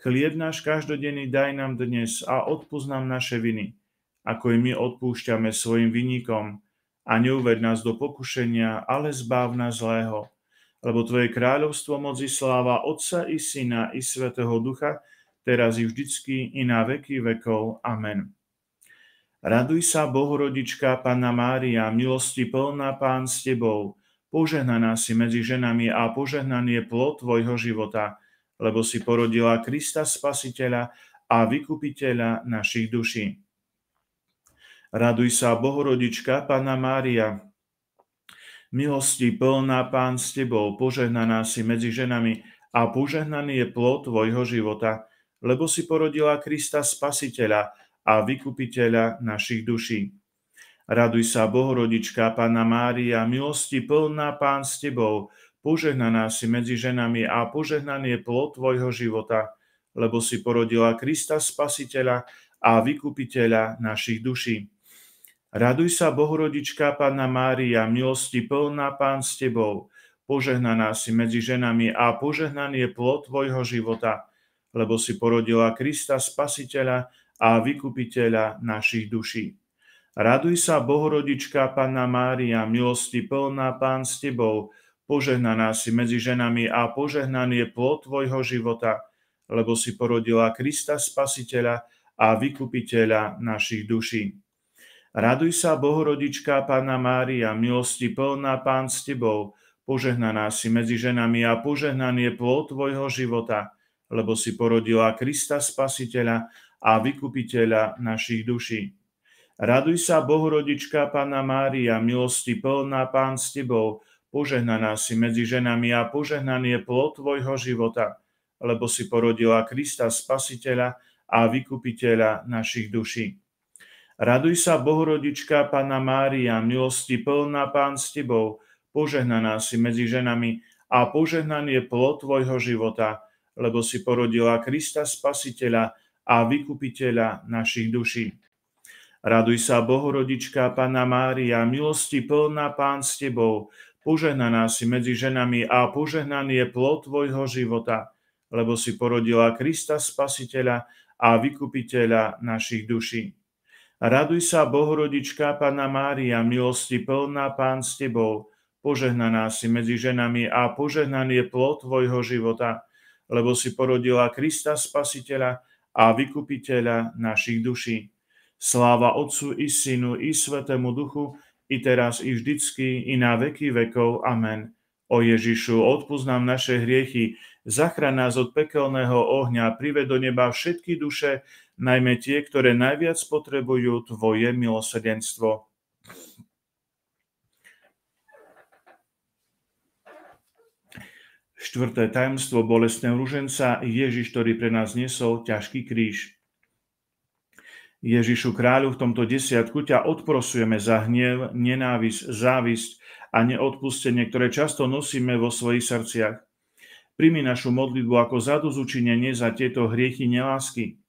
Chlieb náš každodenný daj nám dnes a odpúsť nám naše viny, ako i my odpúšťame svojim vinníkom. A neuved nás do pokušenia, ale zbav nás zlého. Lebo Tvoje kráľovstvo, moci sláva Otca i Syna i Svetého Ducha, teraz i vždycky i na veky vekov. Amen. Raduj sa, Bohorodička, Panna Mária, milosti plná Pán s Tebou, požehnaná si medzi ženami a požehnaný je plod Tvojho života, lebo si porodila Krista Spasiteľa a Vykupiteľa našich duší. Raduj sa, Bohorodička, Panna Mária, milosti plná Pán s Tebou, požehnaná si medzi ženami a požehnaný je plod Tvojho života, lebo si porodila Krista Spasiteľa, a vykupiteľa našich duší. Raduj sa, Bohorodička, Pána Mária, milosti plná Pán s Tebou, požehnaná si medzi ženami a požehnaný je plod Tvojho života, lebo si porodila Krista Spasiteľa a Vykupiteľa našich duší. Raduj sa, Bohorodička, Pána Mária, milosti plná Pán s Tebou, požehnaná si medzi ženami a požehnaný je plod Tvojho života, lebo si porodila Krista Spasiteľa a vykupiteľa našich duší. Raduj sa, Bohorodička, Panna Mária, milosti plná, Pán s Tebou, požehnaná si medzi ženami a požehnaný je plod Tvojho života, lebo si porodila Krista Spasiteľa a Vykupiteľa našich duší. Raduj sa, Bohorodička, Panna Mária, milosti plná, Pán s Tebou, požehnaná si medzi ženami a požehnaný je plod Tvojho života, lebo si porodila Krista Spasiteľa a vykupiteľa našich duší. Raduj sa, Bohorodička, Pana Mária, milosti plná, Pán s Tebou, požehnaná si medzi ženami a požehnaný je plod Tvojho života, lebo si porodila Krista, Spasiteľa a Vykupiteľa našich duší. Raduj sa, Bohorodička, Pana Mária, milosti plná, Pán s Tebou, požehnaná si medzi ženami a požehnaný je plod Tvojho života, lebo si porodila Krista, Spasiteľa a vykupiteľa našich duší. Raduj sa, Bohorodička, Pana Mária, milosti plná Pán s Tebou, požehnaná si medzi ženami a požehnaný je plod Tvojho života, lebo si porodila Krista Spasiteľa a Vykupiteľa našich duší. Raduj sa, Bohorodička, Pana Mária, milosti plná Pán s Tebou, požehnaná si medzi ženami a požehnaný je plod Tvojho života, lebo si porodila Krista Spasiteľa a vykupiteľa našich duší. Sláva Otcu i Synu i Svetému Duchu, i teraz, i vždycky, i na veky vekov. Amen. O Ježišu, odpúznam naše hriechy, zachrán nás od pekelného ohňa, prived do neba všetky duše, najmä tie, ktoré najviac potrebujú Tvoje milosedenstvo. Štvrté tajomstvo bolestného ruženca Ježiš, ktorý pre nás nesol ťažký kríž. Ježišu kráľu, v tomto desiatku ťa odprosujeme za hniev, nenávisť, závisť a neodpustenie, ktoré často nosíme vo svojich srdciach. Primi našu modlitbu ako zadozučinenie za tieto hriechy nelásky.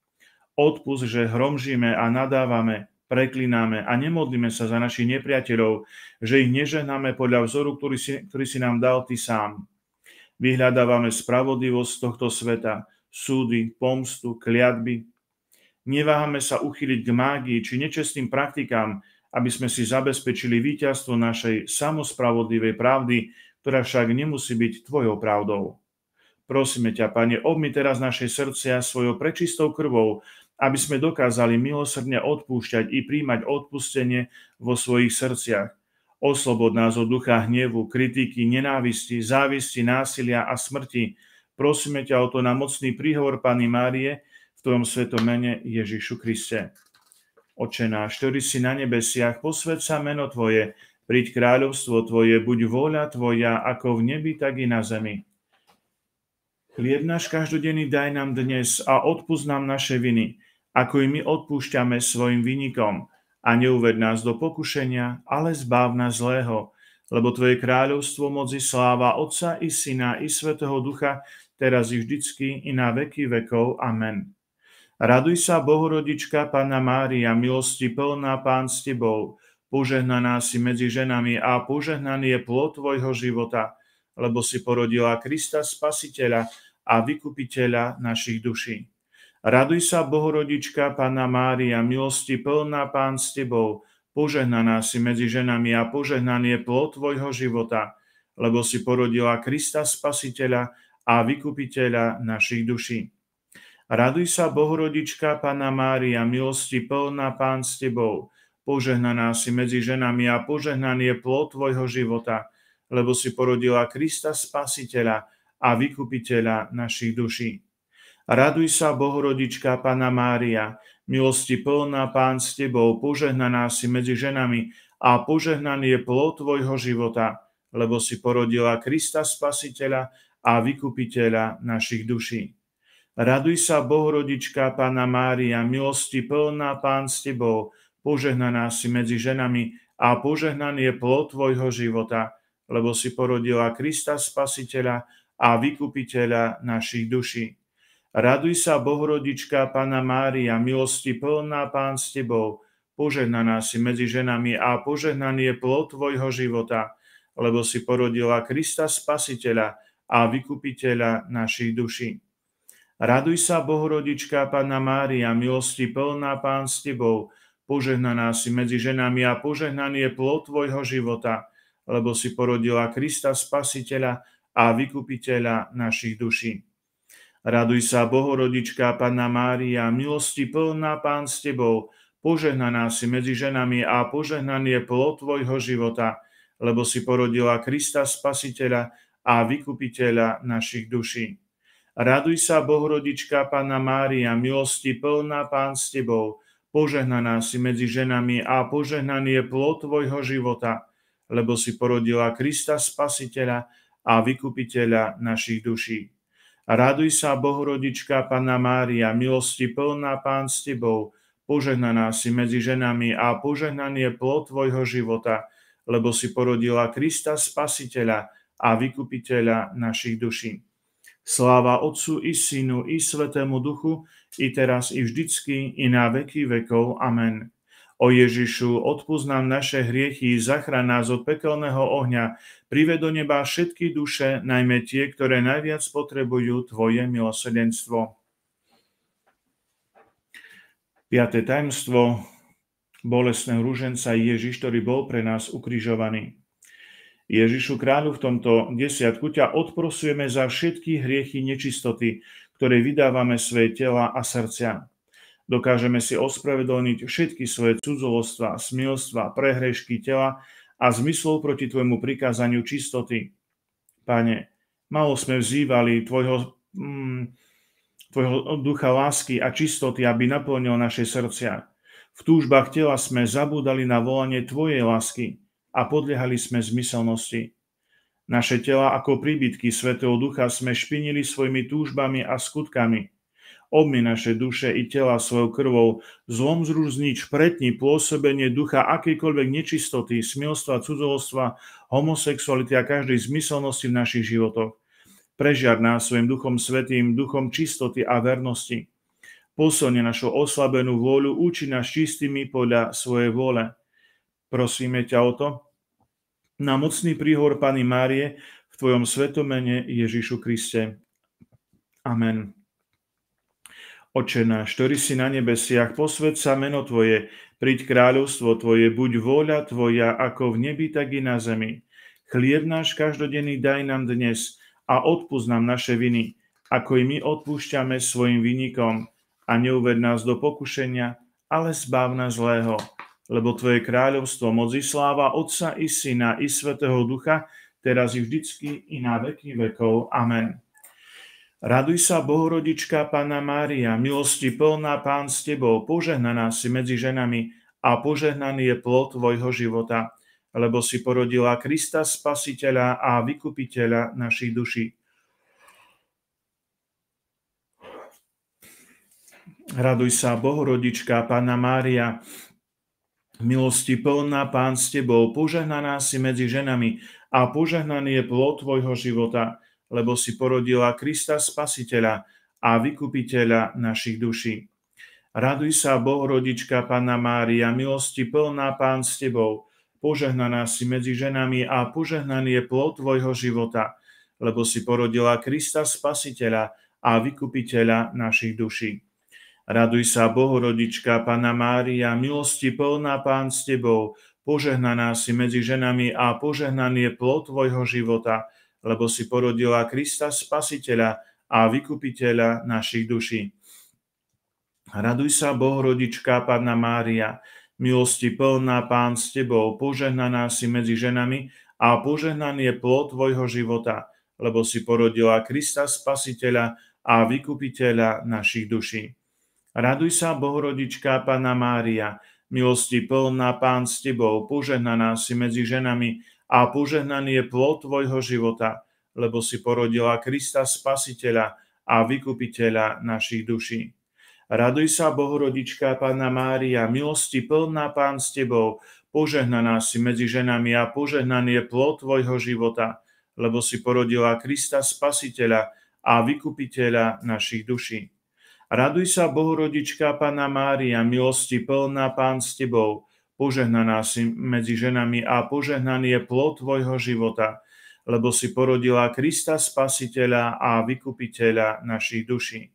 Odpust, že hromžíme a nadávame, preklináme a nemodlíme sa za našich nepriateľov, že ich nežehnáme podľa vzoru, ktorý si, ktorý si nám dal Ty sám. Vyhľadávame spravodlivosť tohto sveta, súdy, pomstu, kliatby. Neváhame sa uchyliť k mágii či nečestným praktikám, aby sme si zabezpečili víťazstvo našej samospravodlivej pravdy, ktorá však nemusí byť tvojou pravdou. Prosíme ťa, Pane, obmy teraz naše srdcia svojou prečistou krvou, aby sme dokázali milosrdne odpúšťať i príjmať odpustenie vo svojich srdciach Oslobod nás od ducha hnevu, kritiky, nenávisti, závisti, násilia a smrti. Prosíme ťa o to na mocný príhovor, Pani Márie, v Tvojom svetom mene Ježišu Kriste. Oče náš, ktorý si na nebesiach, posved sa meno Tvoje, príď kráľovstvo Tvoje, buď vôľa Tvoja, ako v nebi, tak i na zemi. Chlieb náš každodenný daj nám dnes a odpúsť nám naše viny, ako i my odpúšťame svojim vynikom a neuved nás do pokušenia, ale zbav nás zlého, lebo Tvoje kráľovstvo, moci sláva Otca i Syna i Svetého Ducha, teraz i vždycky i na veky vekov. Amen. Raduj sa, Bohorodička, Pana Mária, milosti plná, Pán s Tebou, požehnaná si medzi ženami a požehnaný je plod Tvojho života, lebo si porodila Krista Spasiteľa a Vykupiteľa našich duší. Raduj sa, Bohorodička, Pana Mária, milosti plná Pán s Tebou, požehnaná si medzi ženami a požehnaný je plod Tvojho života, lebo si porodila Krista Spasiteľa a Vykupiteľa našich duší. Raduj sa, Bohorodička, Pana Mária, milosti plná Pán s Tebou, požehnaná si medzi ženami a požehnaný je plod Tvojho života, lebo si porodila Krista Spasiteľa a Vykupiteľa našich duší. Raduj sa, Bohorodička, Pana Mária, milosti plná, Pán s Tebou, požehnaná si medzi ženami a požehnaný je plod Tvojho života, lebo si porodila Krista Spasiteľa a Vykupiteľa našich duší. Raduj sa, Bohorodička, Pana Mária, milosti plná, Pán s Tebou, požehnaná si medzi ženami a požehnaný je plod Tvojho života, lebo si porodila Krista Spasiteľa a Vykupiteľa našich duší. Raduj sa, Bohorodička, Pana Mária, milosti plná, Pán s Tebou, požehnaná si medzi ženami a požehnaný je plod Tvojho života, lebo si porodila Krista Spasiteľa a Vykupiteľa našich duší. Raduj sa, Bohorodička, Pana Mária, milosti plná, Pán s Tebou, požehnaná si medzi ženami a požehnaný je plod Tvojho života, lebo si porodila Krista Spasiteľa a Vykupiteľa našich duší. Raduj sa, Bohorodička, Panna Mária, milosti plná, Pán s Tebou, požehnaná si medzi ženami a požehnaný je plod Tvojho života, lebo si porodila Krista Spasiteľa a Vykupiteľa našich duší. Raduj sa, Bohorodička, Panna Mária, milosti plná, Pán s Tebou, požehnaná si medzi ženami a požehnaný je plod Tvojho života, lebo si porodila Krista Spasiteľa a Vykupiteľa našich duší. Raduj sa, Bohorodička, Pana Mária, milosti plná, Pán s Tebou, požehnaná si medzi ženami a požehnaný je plod Tvojho života, lebo si porodila Krista Spasiteľa a Vykupiteľa našich duší. Sláva Otcu i Synu i Svetému Duchu, i teraz, i vždycky, i na veky vekov. Amen. O Ježišu, odpúsť nám naše hriechy, zachráň nás od pekelného ohňa, prived do neba všetky duše, najmä tie, ktoré najviac potrebujú Tvoje milosedenstvo. Piaté tajemstvo bolestného rúženca Ježiš, ktorý bol pre nás ukrižovaný. Ježišu kráľu v tomto desiatku ťa odprosujeme za všetky hriechy nečistoty, ktoré vydávame svoje tela a srdcia. Dokážeme si ospravedlniť všetky svoje cudzolostva, smilstva, prehrešky tela a zmyslov proti Tvojmu prikázaniu čistoty. Pane, malo sme vzývali Tvojho, mm, tvojho ducha lásky a čistoty, aby naplnil naše srdcia. V túžbách tela sme zabúdali na volanie Tvojej lásky a podliehali sme zmyselnosti. Naše tela ako príbytky Svetého Ducha sme špinili svojimi túžbami a skutkami – obmy naše duše i tela svojou krvou, zlom zruznič pretni pôsobenie ducha akýkoľvek nečistoty, smilstva, cudzolostva, homosexuality a každej zmyselnosti v našich životoch. Prežiar nás svojim duchom svetým, duchom čistoty a vernosti. Posilne našu oslabenú vôľu, uči nás čistými podľa svojej vôle. Prosíme ťa o to, na mocný príhor Pany Márie, v Tvojom svetomene Ježišu Kriste. Amen. Oče náš, ktorý si na nebesiach, posved sa meno Tvoje, príď kráľovstvo Tvoje, buď vôľa Tvoja, ako v nebi, tak i na zemi. Chlieb náš každodenný daj nám dnes a odpúsť nám naše viny, ako i my odpúšťame svojim vynikom A neuved nás do pokušenia, ale zbav nás zlého. Lebo Tvoje kráľovstvo, moc i sláva Otca i Syna i Svetého Ducha, teraz i vždycky i na veky vekov. Amen. Raduj sa, Bohorodička, Pana Mária, milosti plná, Pán s Tebou, požehnaná si medzi ženami a požehnaný je plod Tvojho života, lebo si porodila Krista Spasiteľa a Vykupiteľa našich duší. Raduj sa, Bohorodička, Pana Mária, milosti plná, Pán s Tebou, požehnaná si medzi ženami a požehnaný je plod Tvojho života, lebo si porodila Krista Spasiteľa a vykupiteľa našich duší. Raduj sa, Bohorodička, Pana Mária, milosti plná Pán s Tebou, požehnaná si medzi ženami a požehnaný je plod Tvojho života, lebo si porodila Krista Spasiteľa a vykupiteľa našich duší. Raduj sa, Bohorodička, Pana Mária, milosti plná Pán s Tebou, požehnaná si medzi ženami a požehnaný je plod Tvojho života, lebo si porodila Krista Spasiteľa a Vykupiteľa našich duší. Raduj sa, Bohrodička, Panna Mária, milosti plná, Pán s Tebou, požehnaná si medzi ženami a požehnaný je plod Tvojho života, lebo si porodila Krista Spasiteľa a Vykupiteľa našich duší. Raduj sa, Bohrodička Panna Mária, milosti plná, Pán s Tebou, požehnaná si medzi ženami a požehnaný je plod tvojho života, lebo si porodila Krista Spasiteľa a Vykupiteľa našich duší. Raduj sa, Bohorodička, Panna Mária, milosti plná Pán s Tebou, požehnaná si medzi ženami a požehnaný je plod Tvojho života, lebo si porodila Krista Spasiteľa a Vykupiteľa našich duší. Raduj sa, Bohorodička, Pána Mária, milosti plná Pán s Tebou, Požehnaná si medzi ženami a požehnaný je plod tvojho života, lebo si porodila Krista Spasiteľa a Vykupiteľa našich duší.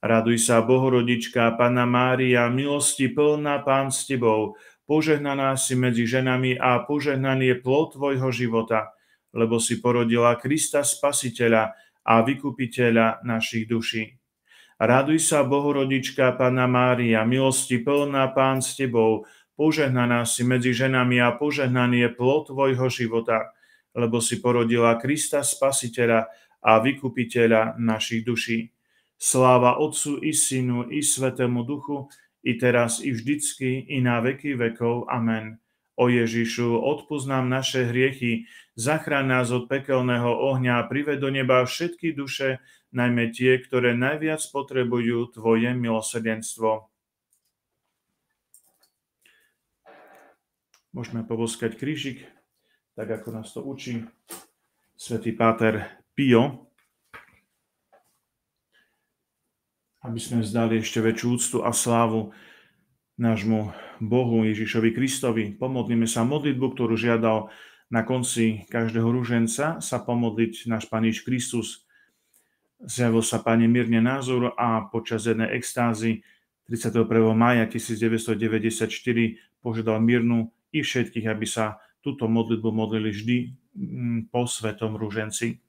Raduj sa, Bohorodička, Pana Mária, milosti plná Pán s Tebou, požehnaná si medzi ženami a požehnaný je plod Tvojho života, lebo si porodila Krista Spasiteľa a Vykupiteľa našich duší. Raduj sa, Bohorodička, Pana Mária, milosti plná Pán s Tebou, Požehnaná si medzi ženami a požehnaný je plod tvojho života, lebo si porodila Krista Spasiteľa a Vykupiteľa našich duší. Sláva Otcu i Synu i Svetému Duchu, i teraz, i vždycky, i na veky vekov. Amen. O Ježišu, odpoznám naše hriechy, zachrán nás od pekelného ohňa a prived do neba všetky duše, najmä tie, ktoré najviac potrebujú Tvoje milosrdenstvo. Môžeme poboskať krížik, tak ako nás to učí svätý Páter Pio, aby sme vzdali ešte väčšiu úctu a slávu nášmu Bohu Ježišovi Kristovi. Pomodlíme sa modlitbu, ktorú žiadal na konci každého ruženca sa pomodliť náš Pán Ježiš Kristus. Zjavil sa Pane Mirne názor a počas jednej extázy 31. maja 1994 požiadal Mirnu i všetkých, aby sa túto modlitbu modlili vždy mm, po svetom ruženci.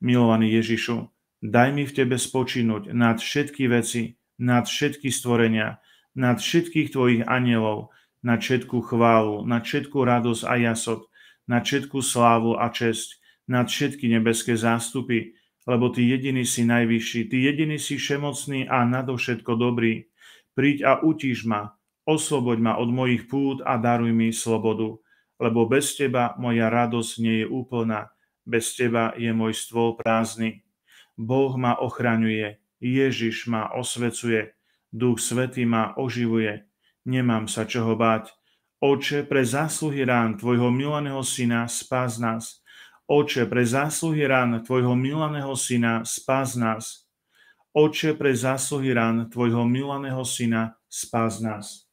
Milovaný Ježišu, daj mi v Tebe spočínuť nad všetky veci, nad všetky stvorenia, nad všetkých Tvojich anielov, nad všetku chválu, nad všetku radosť a jasot, nad všetku slávu a česť, nad všetky nebeské zástupy, lebo Ty jediný si najvyšší, Ty jediný si všemocný a nadovšetko dobrý. Príď a utíž ma, Osloboď ma od mojich pút a daruj mi slobodu, lebo bez teba moja radosť nie je úplná, bez teba je môj stôl prázdny. Boh ma ochraňuje, Ježiš ma osvecuje, Duch Svetý ma oživuje, nemám sa čoho báť. Oče, pre zásluhy rán Tvojho milaného syna spás nás. Oče, pre zásluhy rán Tvojho milaného syna spás nás. Oče, pre zásluhy rán Tvojho milaného syna spás nás.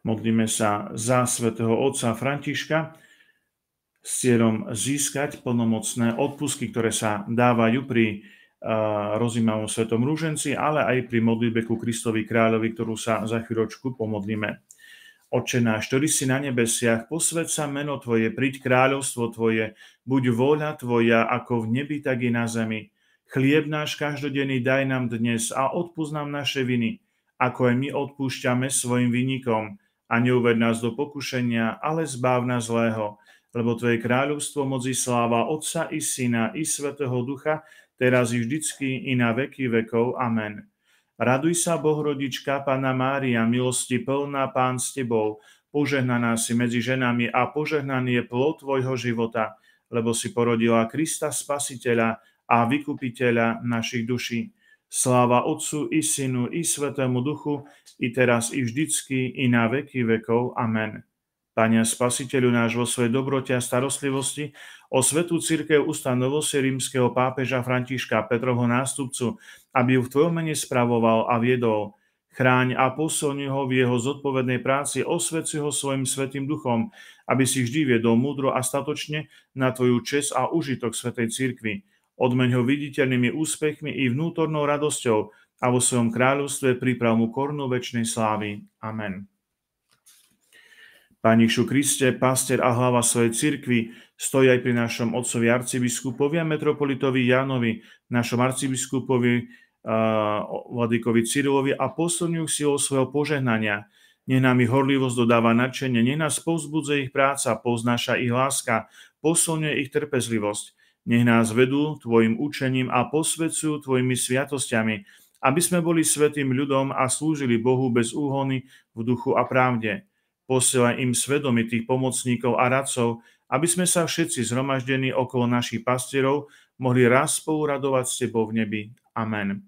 Modlíme sa za svätého otca Františka s cieľom získať plnomocné odpusky, ktoré sa dávajú pri eh, rozímavom svetom rúženci, ale aj pri modlitbe ku Kristovi kráľovi, ktorú sa za chvíľočku pomodlíme. Oče náš, ktorý si na nebesiach, posved sa meno Tvoje, príď kráľovstvo Tvoje, buď vôľa Tvoja, ako v nebi, tak i na zemi. Chlieb náš každodenný daj nám dnes a odpúsť nám naše viny, ako aj my odpúšťame svojim vynikom a neuved nás do pokušenia, ale zbav nás zlého, lebo Tvoje kráľovstvo, mozi sláva Otca i Syna i Svetého Ducha, teraz i vždycky i na veky vekov. Amen. Raduj sa, Bohrodička, Pana Mária, milosti plná, Pán s Tebou, požehnaná si medzi ženami a požehnaný je plod Tvojho života, lebo si porodila Krista Spasiteľa a Vykupiteľa našich duší. Sláva Otcu i Synu i Svetému Duchu, i teraz, i vždycky, i na veky vekov. Amen. Pania Spasiteľu náš vo svojej dobrote a starostlivosti, o svetú církev novosti rímskeho pápeža Františka Petrovho nástupcu, aby ju v Tvojom mene spravoval a viedol. Chráň a posilni ho v jeho zodpovednej práci, osvedci ho svojim svetým duchom, aby si vždy viedol múdro a statočne na Tvoju čes a užitok Svetej Církvy Odmeň ho viditeľnými úspechmi i vnútornou radosťou a vo svojom kráľovstve príprav mu korunu väčšnej slávy. Amen. Panišu Kriste, pastier a hlava svojej cirkvi, stojí aj pri našom otcovi arcibiskupovi a metropolitovi Jánovi, našom arcibiskupovi uh, Vladikovi Cyrilovi a posilňujú silou svojho požehnania. Nech nám ich horlivosť dodáva nadšenie, nech nás povzbudze ich práca, poznáša ich láska, posilňuje ich trpezlivosť. Nech nás vedú Tvojim učením a posvedcujú Tvojimi sviatosťami, aby sme boli svetým ľudom a slúžili Bohu bez úhony v duchu a pravde. Posielaj im svedomitých pomocníkov a radcov, aby sme sa všetci zhromaždení okolo našich pastierov mohli raz spouradovať s Tebou v nebi. Amen.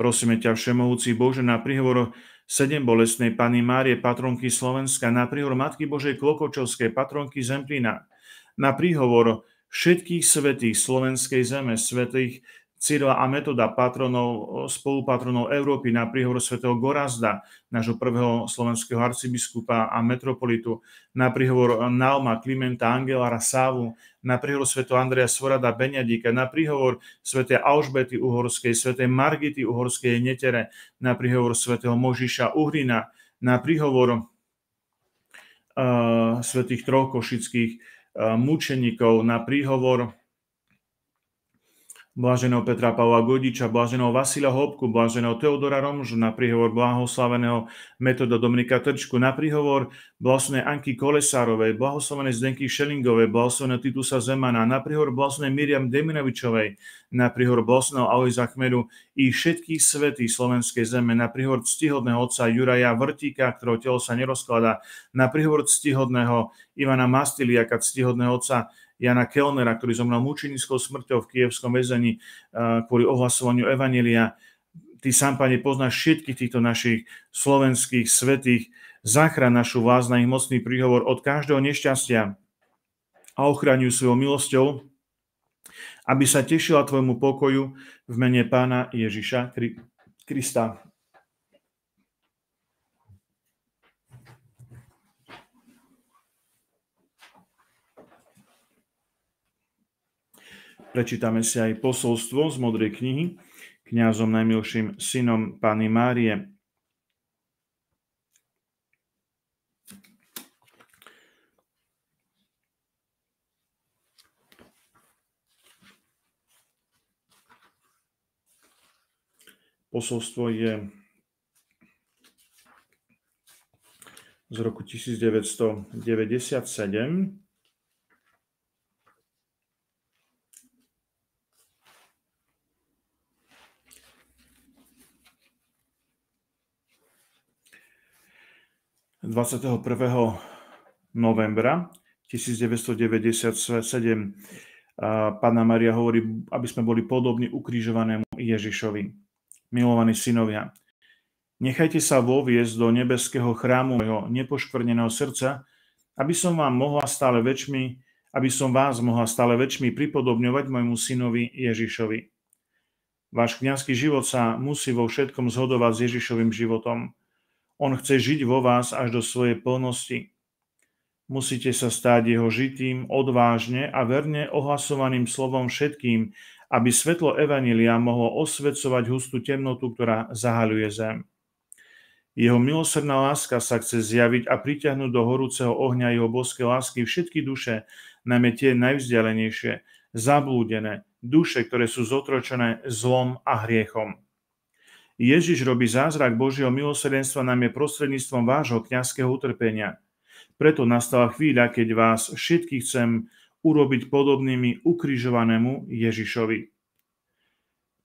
Prosíme ťa, Všemovúci Bože, na príhovor sedem bolestnej Pany Márie, patronky Slovenska, na príhovor Matky Božej Klokočovskej, patronky Zemplína, na príhovor všetkých svetých slovenskej zeme, svetých Cyrila a Metoda, patronov, spolupatronov Európy na príhovor svätého Gorazda, nášho prvého slovenského arcibiskupa a metropolitu, na príhovor Nauma, Klimenta, Angela Rasávu, na príhovor svätého Andreja Svorada Beniadíka, na príhovor svätej Alžbety Uhorskej, svätej Margity Uhorskej Netere, na príhovor svätého Možiša Uhrina, na príhovor uh, svätých Troch Košických, mučeníkov na príhovor blaženého Petra Pavla Godiča, blaženého Vasila Hopku, blaženého Teodora Romžu na príhovor blahoslaveného metoda Dominika Trčku, na príhovor blahoslavené Anky Kolesárovej, blahoslavené Zdenky Šelingovej, blahoslaveného Titusa Zemana, na príhovor blahoslavené Miriam Deminovičovej, na príhovor blahoslaveného Alojza Chmedu i všetkých svetí slovenskej zeme, na príhovor ctihodného otca Juraja Vrtíka, ktorého telo sa nerozklada, na príhovor ctihodného Ivana Mastiliaka, ctihodného otca Jana Kellnera, ktorý zomrel mučinickou smrťou v kievskom väzení eh, kvôli ohlasovaniu Evanelia. Ty sám, Pane, poznáš všetkých týchto našich slovenských svetých. Zachráň našu vás na ich mocný príhovor od každého nešťastia a ochraňuj svojou milosťou, aby sa tešila Tvojmu pokoju v mene Pána Ježiša Krista. Prečítame si aj posolstvo z Modrej knihy kňazom najmilším synom Pany Márie. Posolstvo je z roku 1997 21. novembra 1997 Pána Maria hovorí, aby sme boli podobní ukrižovanému Ježišovi. Milovaní synovia, nechajte sa voviesť do nebeského chrámu mojho nepoškvrneného srdca, aby som vám mohla stále väčšmi, aby som vás mohla stále väčšmi pripodobňovať môjmu synovi Ježišovi. Váš kniazský život sa musí vo všetkom zhodovať s Ježišovým životom. On chce žiť vo vás až do svojej plnosti. Musíte sa stáť jeho žitým, odvážne a verne ohlasovaným slovom všetkým, aby svetlo Evanília mohlo osvecovať hustú temnotu, ktorá zahaľuje zem. Jeho milosrdná láska sa chce zjaviť a pritiahnuť do horúceho ohňa jeho boskej lásky všetky duše, najmä tie najvzdialenejšie, zablúdené, duše, ktoré sú zotročené zlom a hriechom. Ježiš robí zázrak Božieho milosrdenstva je prostredníctvom vášho kniazského utrpenia. Preto nastala chvíľa, keď vás všetkých chcem urobiť podobnými ukrižovanému Ježišovi.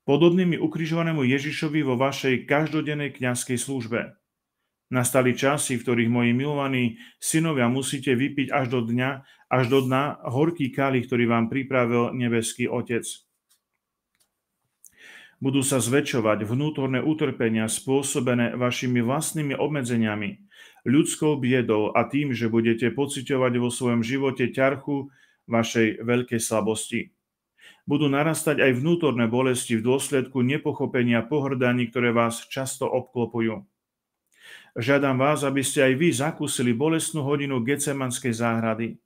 Podobnými ukrižovanému Ježišovi vo vašej každodennej kniazkej službe. Nastali časy, v ktorých moji milovaní synovia musíte vypiť až do dňa, až do dna horký kalich, ktorý vám pripravil nebeský Otec. Budú sa zväčšovať vnútorné utrpenia spôsobené vašimi vlastnými obmedzeniami, ľudskou biedou a tým, že budete pociťovať vo svojom živote ťarchu vašej veľkej slabosti. Budú narastať aj vnútorné bolesti v dôsledku nepochopenia pohrdaní, ktoré vás často obklopujú. Žiadam vás, aby ste aj vy zakúsili bolestnú hodinu Gecemanskej záhrady.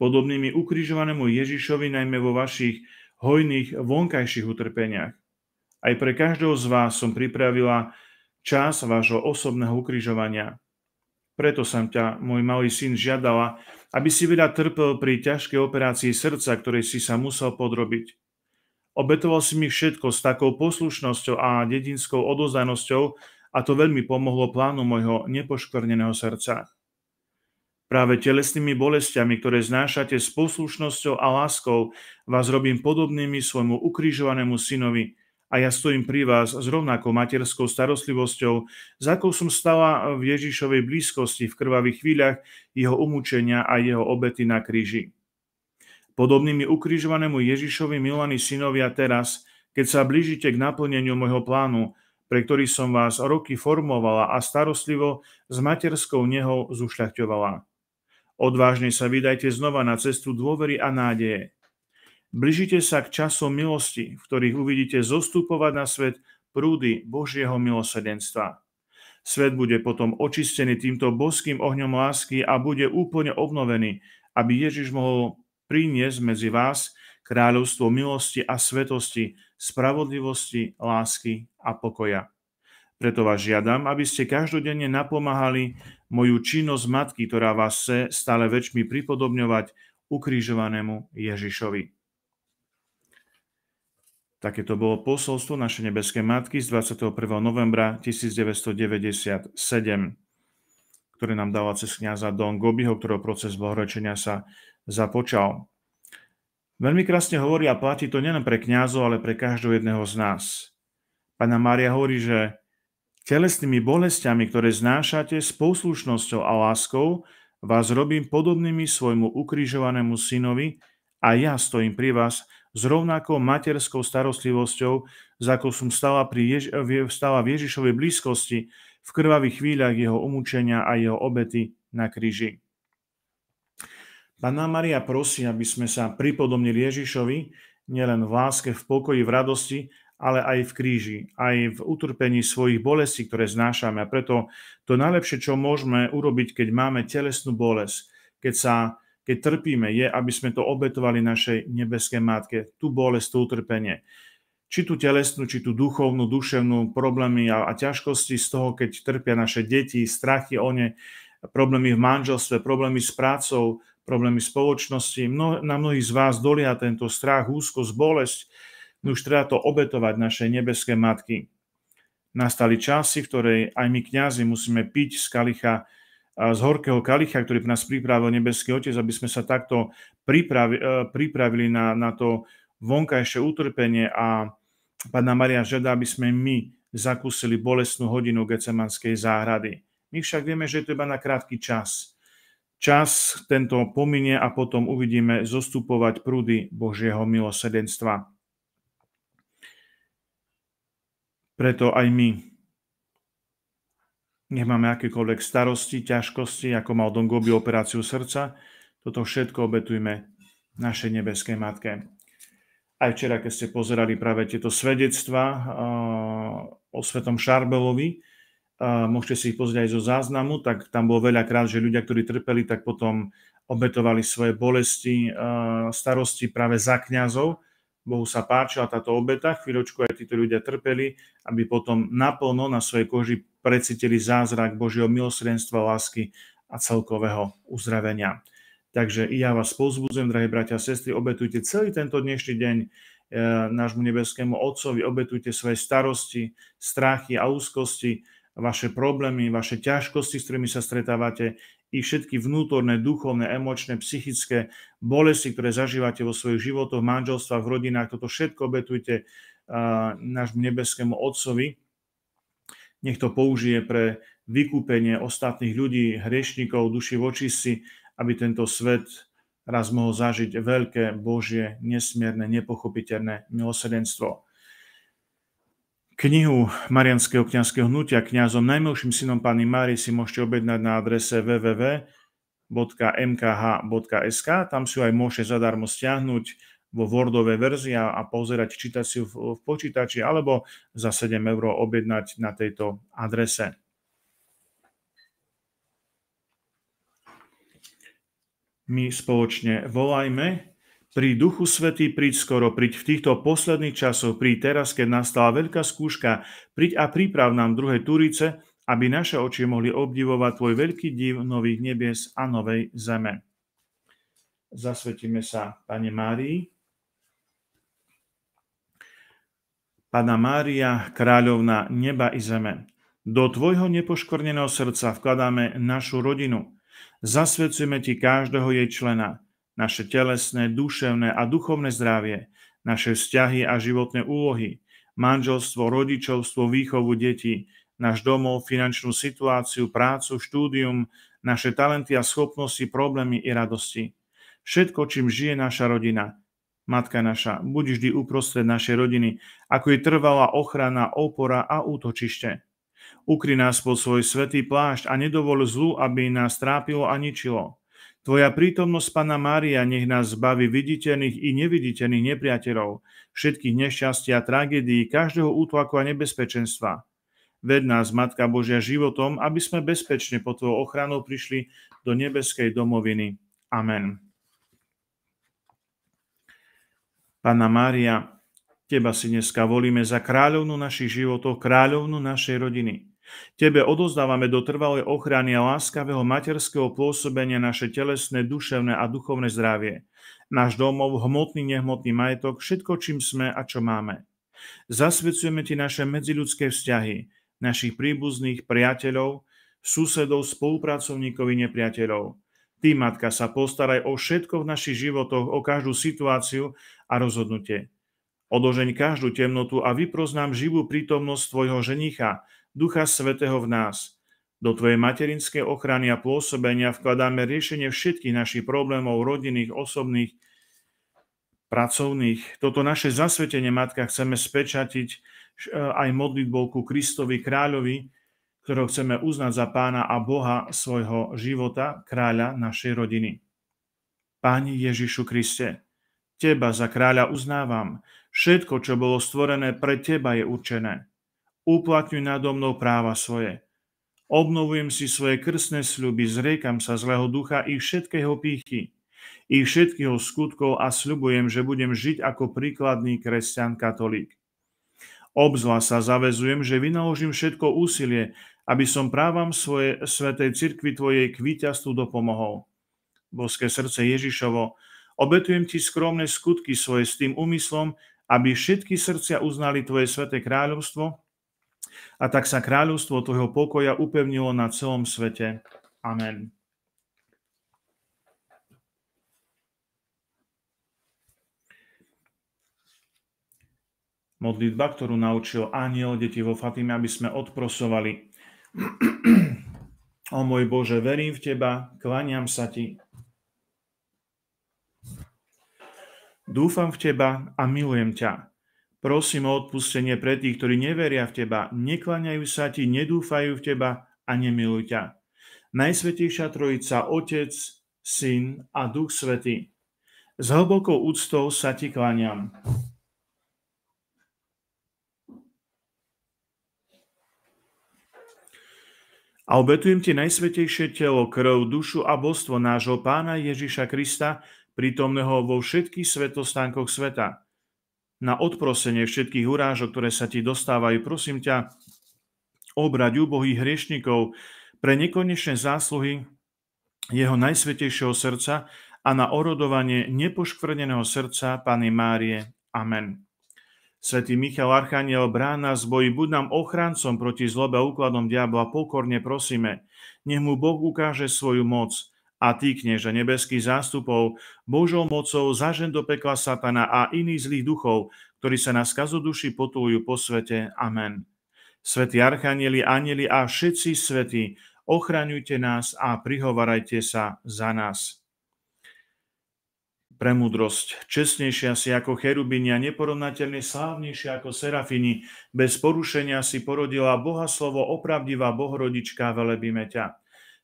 Podobnými ukrižovanému Ježišovi najmä vo vašich hojných vonkajších utrpeniach. Aj pre každého z vás som pripravila čas vášho osobného ukrižovania. Preto som ťa, môj malý syn, žiadala, aby si veľa trpel pri ťažkej operácii srdca, ktorej si sa musel podrobiť. Obetoval si mi všetko s takou poslušnosťou a dedinskou odozdanosťou a to veľmi pomohlo plánu môjho nepoškvrneného srdca. Práve telesnými bolestiami, ktoré znášate s poslušnosťou a láskou, vás robím podobnými svojmu ukrižovanému synovi a ja stojím pri vás s rovnakou materskou starostlivosťou, za akou som stala v Ježišovej blízkosti v krvavých chvíľach jeho umúčenia a jeho obety na kríži. Podobnými ukrižovanému Ježišovi milovaní synovia teraz, keď sa blížite k naplneniu môjho plánu, pre ktorý som vás roky formovala a starostlivo s materskou nehou zušľachťovala. Odvážne sa vydajte znova na cestu dôvery a nádeje. Blížite sa k časom milosti, v ktorých uvidíte zostupovať na svet prúdy Božieho milosedenstva. Svet bude potom očistený týmto boským ohňom lásky a bude úplne obnovený, aby Ježiš mohol priniesť medzi vás kráľovstvo milosti a svetosti, spravodlivosti, lásky a pokoja. Preto vás žiadam, aby ste každodenne napomáhali moju činnosť matky, ktorá vás chce stále väčšmi pripodobňovať ukrižovanému Ježišovi. Také to bolo posolstvo našej nebeskej matky z 21. novembra 1997, ktoré nám dala cez kniaza Don Gobiho, ktorého proces blahorečenia sa započal. Veľmi krásne hovorí a platí to nielen pre kňazov, ale pre každého jedného z nás. Pána Mária hovorí, že Telesnými bolestiami, ktoré znášate s poslušnosťou a láskou, vás robím podobnými svojmu ukrižovanému synovi a ja stojím pri vás s rovnakou materskou starostlivosťou, za ako som stala, pri Jež- stala v Ježišovej blízkosti v krvavých chvíľach jeho umúčenia a jeho obety na kríži. Panna Maria prosí, aby sme sa pripodobnili Ježišovi nielen v láske, v pokoji, v radosti, ale aj v kríži, aj v utrpení svojich bolestí, ktoré znášame. A preto to najlepšie, čo môžeme urobiť, keď máme telesnú bolesť, keď, sa, keď trpíme, je, aby sme to obetovali našej nebeskej matke, tú bolesť, to utrpenie. Či tú telesnú, či tú duchovnú, duševnú, problémy a, a ťažkosti z toho, keď trpia naše deti, strachy o ne, problémy v manželstve, problémy s prácou, problémy spoločnosti. Mno, na mnohých z vás dolia tento strach, úzkosť, bolesť, No už treba to obetovať našej nebeské matky. Nastali časy, v ktorej aj my kňazi musíme piť z kalicha, z horkého kalicha, ktorý pre nás pripravil nebeský Otec, aby sme sa takto pripravi, e, pripravili na, na to vonkajšie utrpenie a Pána Maria žiada, aby sme my zakúsili bolestnú hodinu Gecemanskej záhrady. My však vieme, že je to iba na krátky čas. Čas tento pominie a potom uvidíme zostupovať prúdy Božieho milosedenstva. Preto aj my nech máme akékoľvek starosti, ťažkosti, ako mal Don Gobi operáciu srdca, toto všetko obetujme našej nebeskej matke. Aj včera, keď ste pozerali práve tieto svedectva o svetom Šarbelovi, môžete si ich pozrieť aj zo záznamu, tak tam bolo veľakrát, že ľudia, ktorí trpeli, tak potom obetovali svoje bolesti, starosti práve za kňazov, Bohu sa páčila táto obeta, chvíľočku aj títo ľudia trpeli, aby potom naplno na svojej koži precítili zázrak Božieho milosrdenstva, lásky a celkového uzdravenia. Takže ja vás pozbudzujem, drahí bratia a sestry, obetujte celý tento dnešný deň eh, nášmu nebeskému Otcovi, obetujte svoje starosti, strachy a úzkosti, vaše problémy, vaše ťažkosti, s ktorými sa stretávate, ich všetky vnútorné, duchovné, emočné, psychické bolesti, ktoré zažívate vo svojich životoch, manželstvách, v rodinách. Toto všetko obetujte nášmu nebeskému Otcovi. Nech to použije pre vykúpenie ostatných ľudí, hriešnikov, duši vočistí, aby tento svet raz mohol zažiť veľké Božie, nesmierne, nepochopiteľné milosedenstvo. Knihu Marianského kňazského hnutia kňazom najmilším synom pani Mári si môžete objednať na adrese www.mkh.sk. Tam si ju aj môžete zadarmo stiahnuť vo Wordovej verzii a pozerať, čítať si v počítači alebo za 7 eur objednať na tejto adrese. My spoločne volajme pri Duchu Svetý príď skoro, príď v týchto posledných časoch, príď teraz, keď nastala veľká skúška, príď a príprav nám druhé Turice, aby naše oči mohli obdivovať Tvoj veľký div nových nebies a novej zeme. Zasvetíme sa, Pane Márii. Pana Mária, kráľovna neba i zeme, do Tvojho nepoškorneného srdca vkladáme našu rodinu. Zasvedcujeme Ti každého jej člena – naše telesné, duševné a duchovné zdravie, naše vzťahy a životné úlohy, manželstvo, rodičovstvo, výchovu detí, náš domov, finančnú situáciu, prácu, štúdium, naše talenty a schopnosti, problémy i radosti. Všetko, čím žije naša rodina, Matka naša, buď vždy uprostred našej rodiny, ako je trvalá ochrana, opora a útočište. Ukry nás pod svoj svetý plášť a nedovol zlu, aby nás trápilo a ničilo. Tvoja prítomnosť, Pana Mária, nech nás zbaví viditeľných i neviditeľných nepriateľov, všetkých nešťastí a tragédií, každého útlaku a nebezpečenstva. Ved nás, Matka Božia, životom, aby sme bezpečne pod Tvojou ochranou prišli do nebeskej domoviny. Amen. Pana Mária, Teba si dneska volíme za kráľovnu našich životov, kráľovnu našej rodiny. Tebe odozdávame do trvalej ochrany a láskavého materského pôsobenia naše telesné, duševné a duchovné zdravie, náš domov, hmotný, nehmotný majetok, všetko, čím sme a čo máme. Zasvedcujeme Ti naše medziľudské vzťahy, našich príbuzných, priateľov, susedov, spolupracovníkov i nepriateľov. Ty, Matka, sa postaraj o všetko v našich životoch, o každú situáciu a rozhodnutie. Odožeň každú temnotu a vyproznám živú prítomnosť Tvojho ženicha, Ducha Svetého v nás. Do Tvojej materinskej ochrany a pôsobenia vkladáme riešenie všetkých našich problémov, rodinných, osobných, pracovných. Toto naše zasvetenie, Matka, chceme spečatiť e, aj modlitbou ku Kristovi, kráľovi, ktorého chceme uznať za pána a Boha svojho života, kráľa našej rodiny. Páni Ježišu Kriste, Teba za kráľa uznávam. Všetko, čo bolo stvorené pre Teba, je určené uplatňuj nado mnou práva svoje. Obnovujem si svoje krstné sľuby, zriekam sa zlého ducha i všetkého pýchy, i všetkého skutkov a sľubujem, že budem žiť ako príkladný kresťan katolík. Obzla sa zavezujem, že vynaložím všetko úsilie, aby som právam svoje svetej cirkvi Tvojej k víťazstvu dopomohol. Boské srdce Ježišovo, obetujem Ti skromné skutky svoje s tým úmyslom, aby všetky srdcia uznali Tvoje sveté kráľovstvo a tak sa kráľovstvo tvojho pokoja upevnilo na celom svete. Amen. Modlitba, ktorú naučil aniel deti vo Fatime, aby sme odprosovali. O môj Bože, verím v Teba, klaniam sa Ti. Dúfam v Teba a milujem ťa. Prosím o odpustenie pre tých, ktorí neveria v Teba, neklaňajú sa Ti, nedúfajú v Teba a nemilujú ťa. Najsvetejšia Trojica, Otec, Syn a Duch Svetý. S hlbokou úctou sa Ti klaňam. A obetujem Ti najsvetejšie telo, krv, dušu a božstvo nášho Pána Ježiša Krista, prítomného vo všetkých svetostánkoch sveta, na odprosenie všetkých urážok, ktoré sa ti dostávajú. Prosím ťa, obrať úbohých hriešnikov pre nekonečné zásluhy jeho najsvetejšieho srdca a na orodovanie nepoškvrneného srdca Pany Márie. Amen. Svetý Michal Archaniel, brána z boji, buď nám ochrancom proti zlobe a úkladom diabla, pokorne prosíme. Nech mu Boh ukáže svoju moc, a ty, knieže nebeských zástupov, Božou mocou zažen do pekla Satana a iných zlých duchov, ktorí sa na skazu duši potulujú po svete. Amen. Svetí archanieli, anieli a všetci svetí, ochraňujte nás a prihovarajte sa za nás. Premudrosť, čestnejšia si ako cherubinia, neporovnateľne slávnejšia ako serafini, bez porušenia si porodila Boha slovo, opravdivá Bohrodička, velebíme ťa.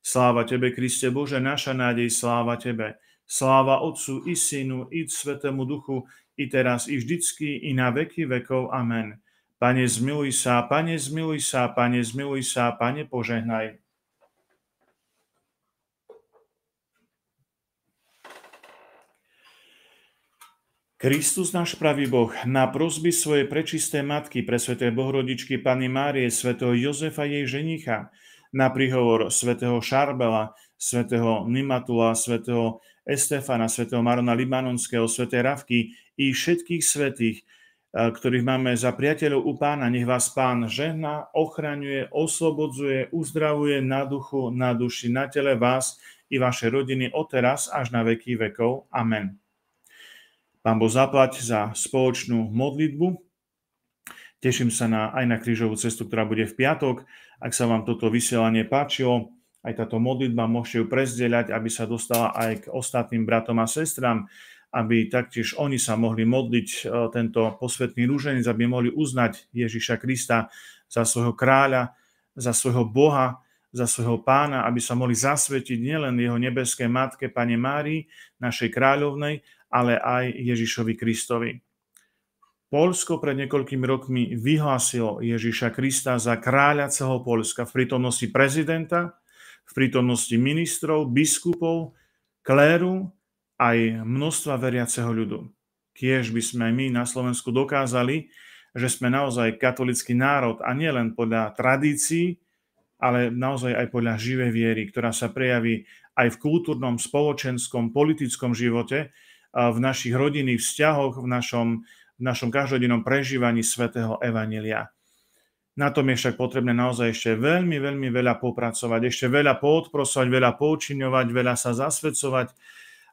Sláva Tebe, Kriste Bože, naša nádej, sláva Tebe. Sláva Otcu i Synu, i Svetému Duchu, i teraz, i vždycky, i na veky vekov. Amen. Pane, zmiluj sa, Pane, zmiluj sa, Pane, zmiluj sa, Pane, požehnaj. Kristus náš pravý Boh, na prozby svojej prečisté matky, pre sveté bohrodičky Pany Márie, svetého Jozefa jej ženicha, na príhovor svätého Šarbela, svätého Nimatula, svätého Estefana, svätého Marona Libanonského, svätej Ravky i všetkých svetých, eh, ktorých máme za priateľov u pána. Nech vás pán žehna, ochraňuje, oslobodzuje, uzdravuje na duchu, na duši, na tele vás i vaše rodiny odteraz až na veky vekov. Amen. Pán Boh zaplať za spoločnú modlitbu. Teším sa na, aj na krížovú cestu, ktorá bude v piatok. Ak sa vám toto vysielanie páčilo, aj táto modlitba môžete ju prezdieľať, aby sa dostala aj k ostatným bratom a sestram, aby taktiež oni sa mohli modliť e, tento posvetný rúženec, aby mohli uznať Ježiša Krista za svojho kráľa, za svojho Boha, za svojho pána, aby sa mohli zasvetiť nielen jeho nebeské matke, Pane Márii, našej kráľovnej, ale aj Ježišovi Kristovi. Polsko pred niekoľkými rokmi vyhlásilo Ježiša Krista za kráľa celého Polska v prítomnosti prezidenta, v prítomnosti ministrov, biskupov, kléru aj množstva veriaceho ľudu. Kiež by sme aj my na Slovensku dokázali, že sme naozaj katolický národ a nielen podľa tradícií, ale naozaj aj podľa živej viery, ktorá sa prejaví aj v kultúrnom, spoločenskom, politickom živote, v našich rodinných vzťahoch, v našom v našom každodennom prežívaní svätého Evanelia. Na tom je však potrebné naozaj ešte veľmi, veľmi veľa popracovať, ešte veľa poodprosovať, veľa poučiňovať, veľa sa zasvedcovať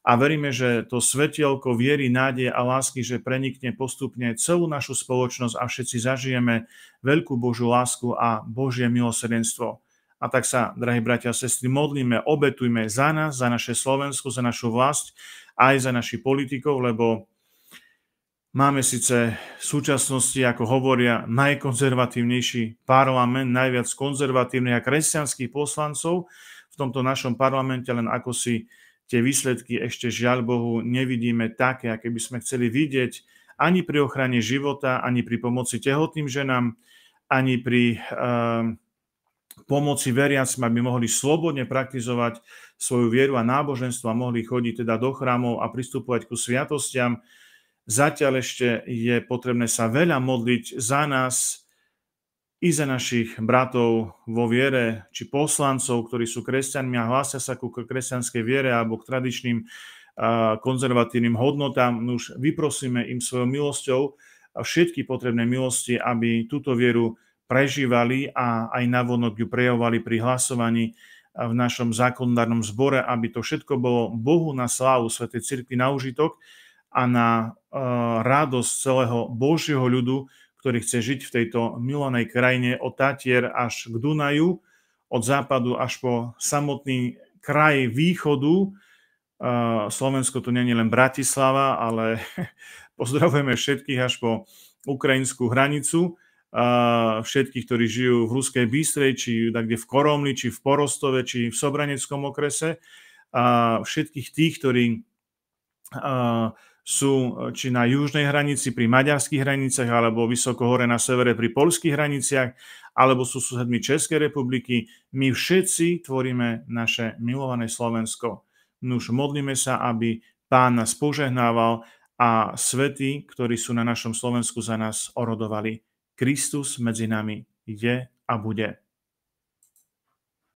a veríme, že to svetielko viery, nádeje a lásky, že prenikne postupne celú našu spoločnosť a všetci zažijeme veľkú Božú lásku a Božie milosrdenstvo. A tak sa, drahí bratia a sestry, modlíme, obetujme za nás, za naše Slovensko, za našu vlast, aj za našich politikov, lebo Máme síce v súčasnosti, ako hovoria, najkonzervatívnejší parlament, najviac konzervatívnych a kresťanských poslancov. V tomto našom parlamente len ako si tie výsledky ešte žiaľ Bohu nevidíme také, aké by sme chceli vidieť ani pri ochrane života, ani pri pomoci tehotným ženám, ani pri uh, pomoci veriacim, aby mohli slobodne praktizovať svoju vieru a náboženstvo a mohli chodiť teda do chrámov a pristupovať ku sviatostiam, Zatiaľ ešte je potrebné sa veľa modliť za nás i za našich bratov vo viere, či poslancov, ktorí sú kresťanmi a hlásia sa ku kresťanskej viere alebo k tradičným konzervatívnym hodnotám. Už vyprosíme im svojou milosťou všetky potrebné milosti, aby túto vieru prežívali a aj navonok ju prejavovali pri hlasovaní v našom zákonodárnom zbore, aby to všetko bolo Bohu na slávu Svetej Cirkvi na užitok a na eh, radosť celého Božieho ľudu, ktorý chce žiť v tejto milanej krajine od Tatier až k Dunaju, od západu až po samotný kraj východu. Eh, Slovensko to nie je len Bratislava, ale pozdravujeme všetkých až po ukrajinskú hranicu, eh, všetkých, ktorí žijú v Ruskej Bystrej, či kde v Koromli, či v Porostove, či v Sobraneckom okrese, všetkých tých, ktorí sú e, či na južnej hranici pri maďarských hraniciach, alebo vysoko hore na severe pri polských hraniciach, alebo sú susedmi Českej republiky. My všetci tvoríme naše milované Slovensko. Nuž modlíme sa, aby pán nás požehnával a svety, ktorí sú na našom Slovensku za nás orodovali. Kristus medzi nami je a bude.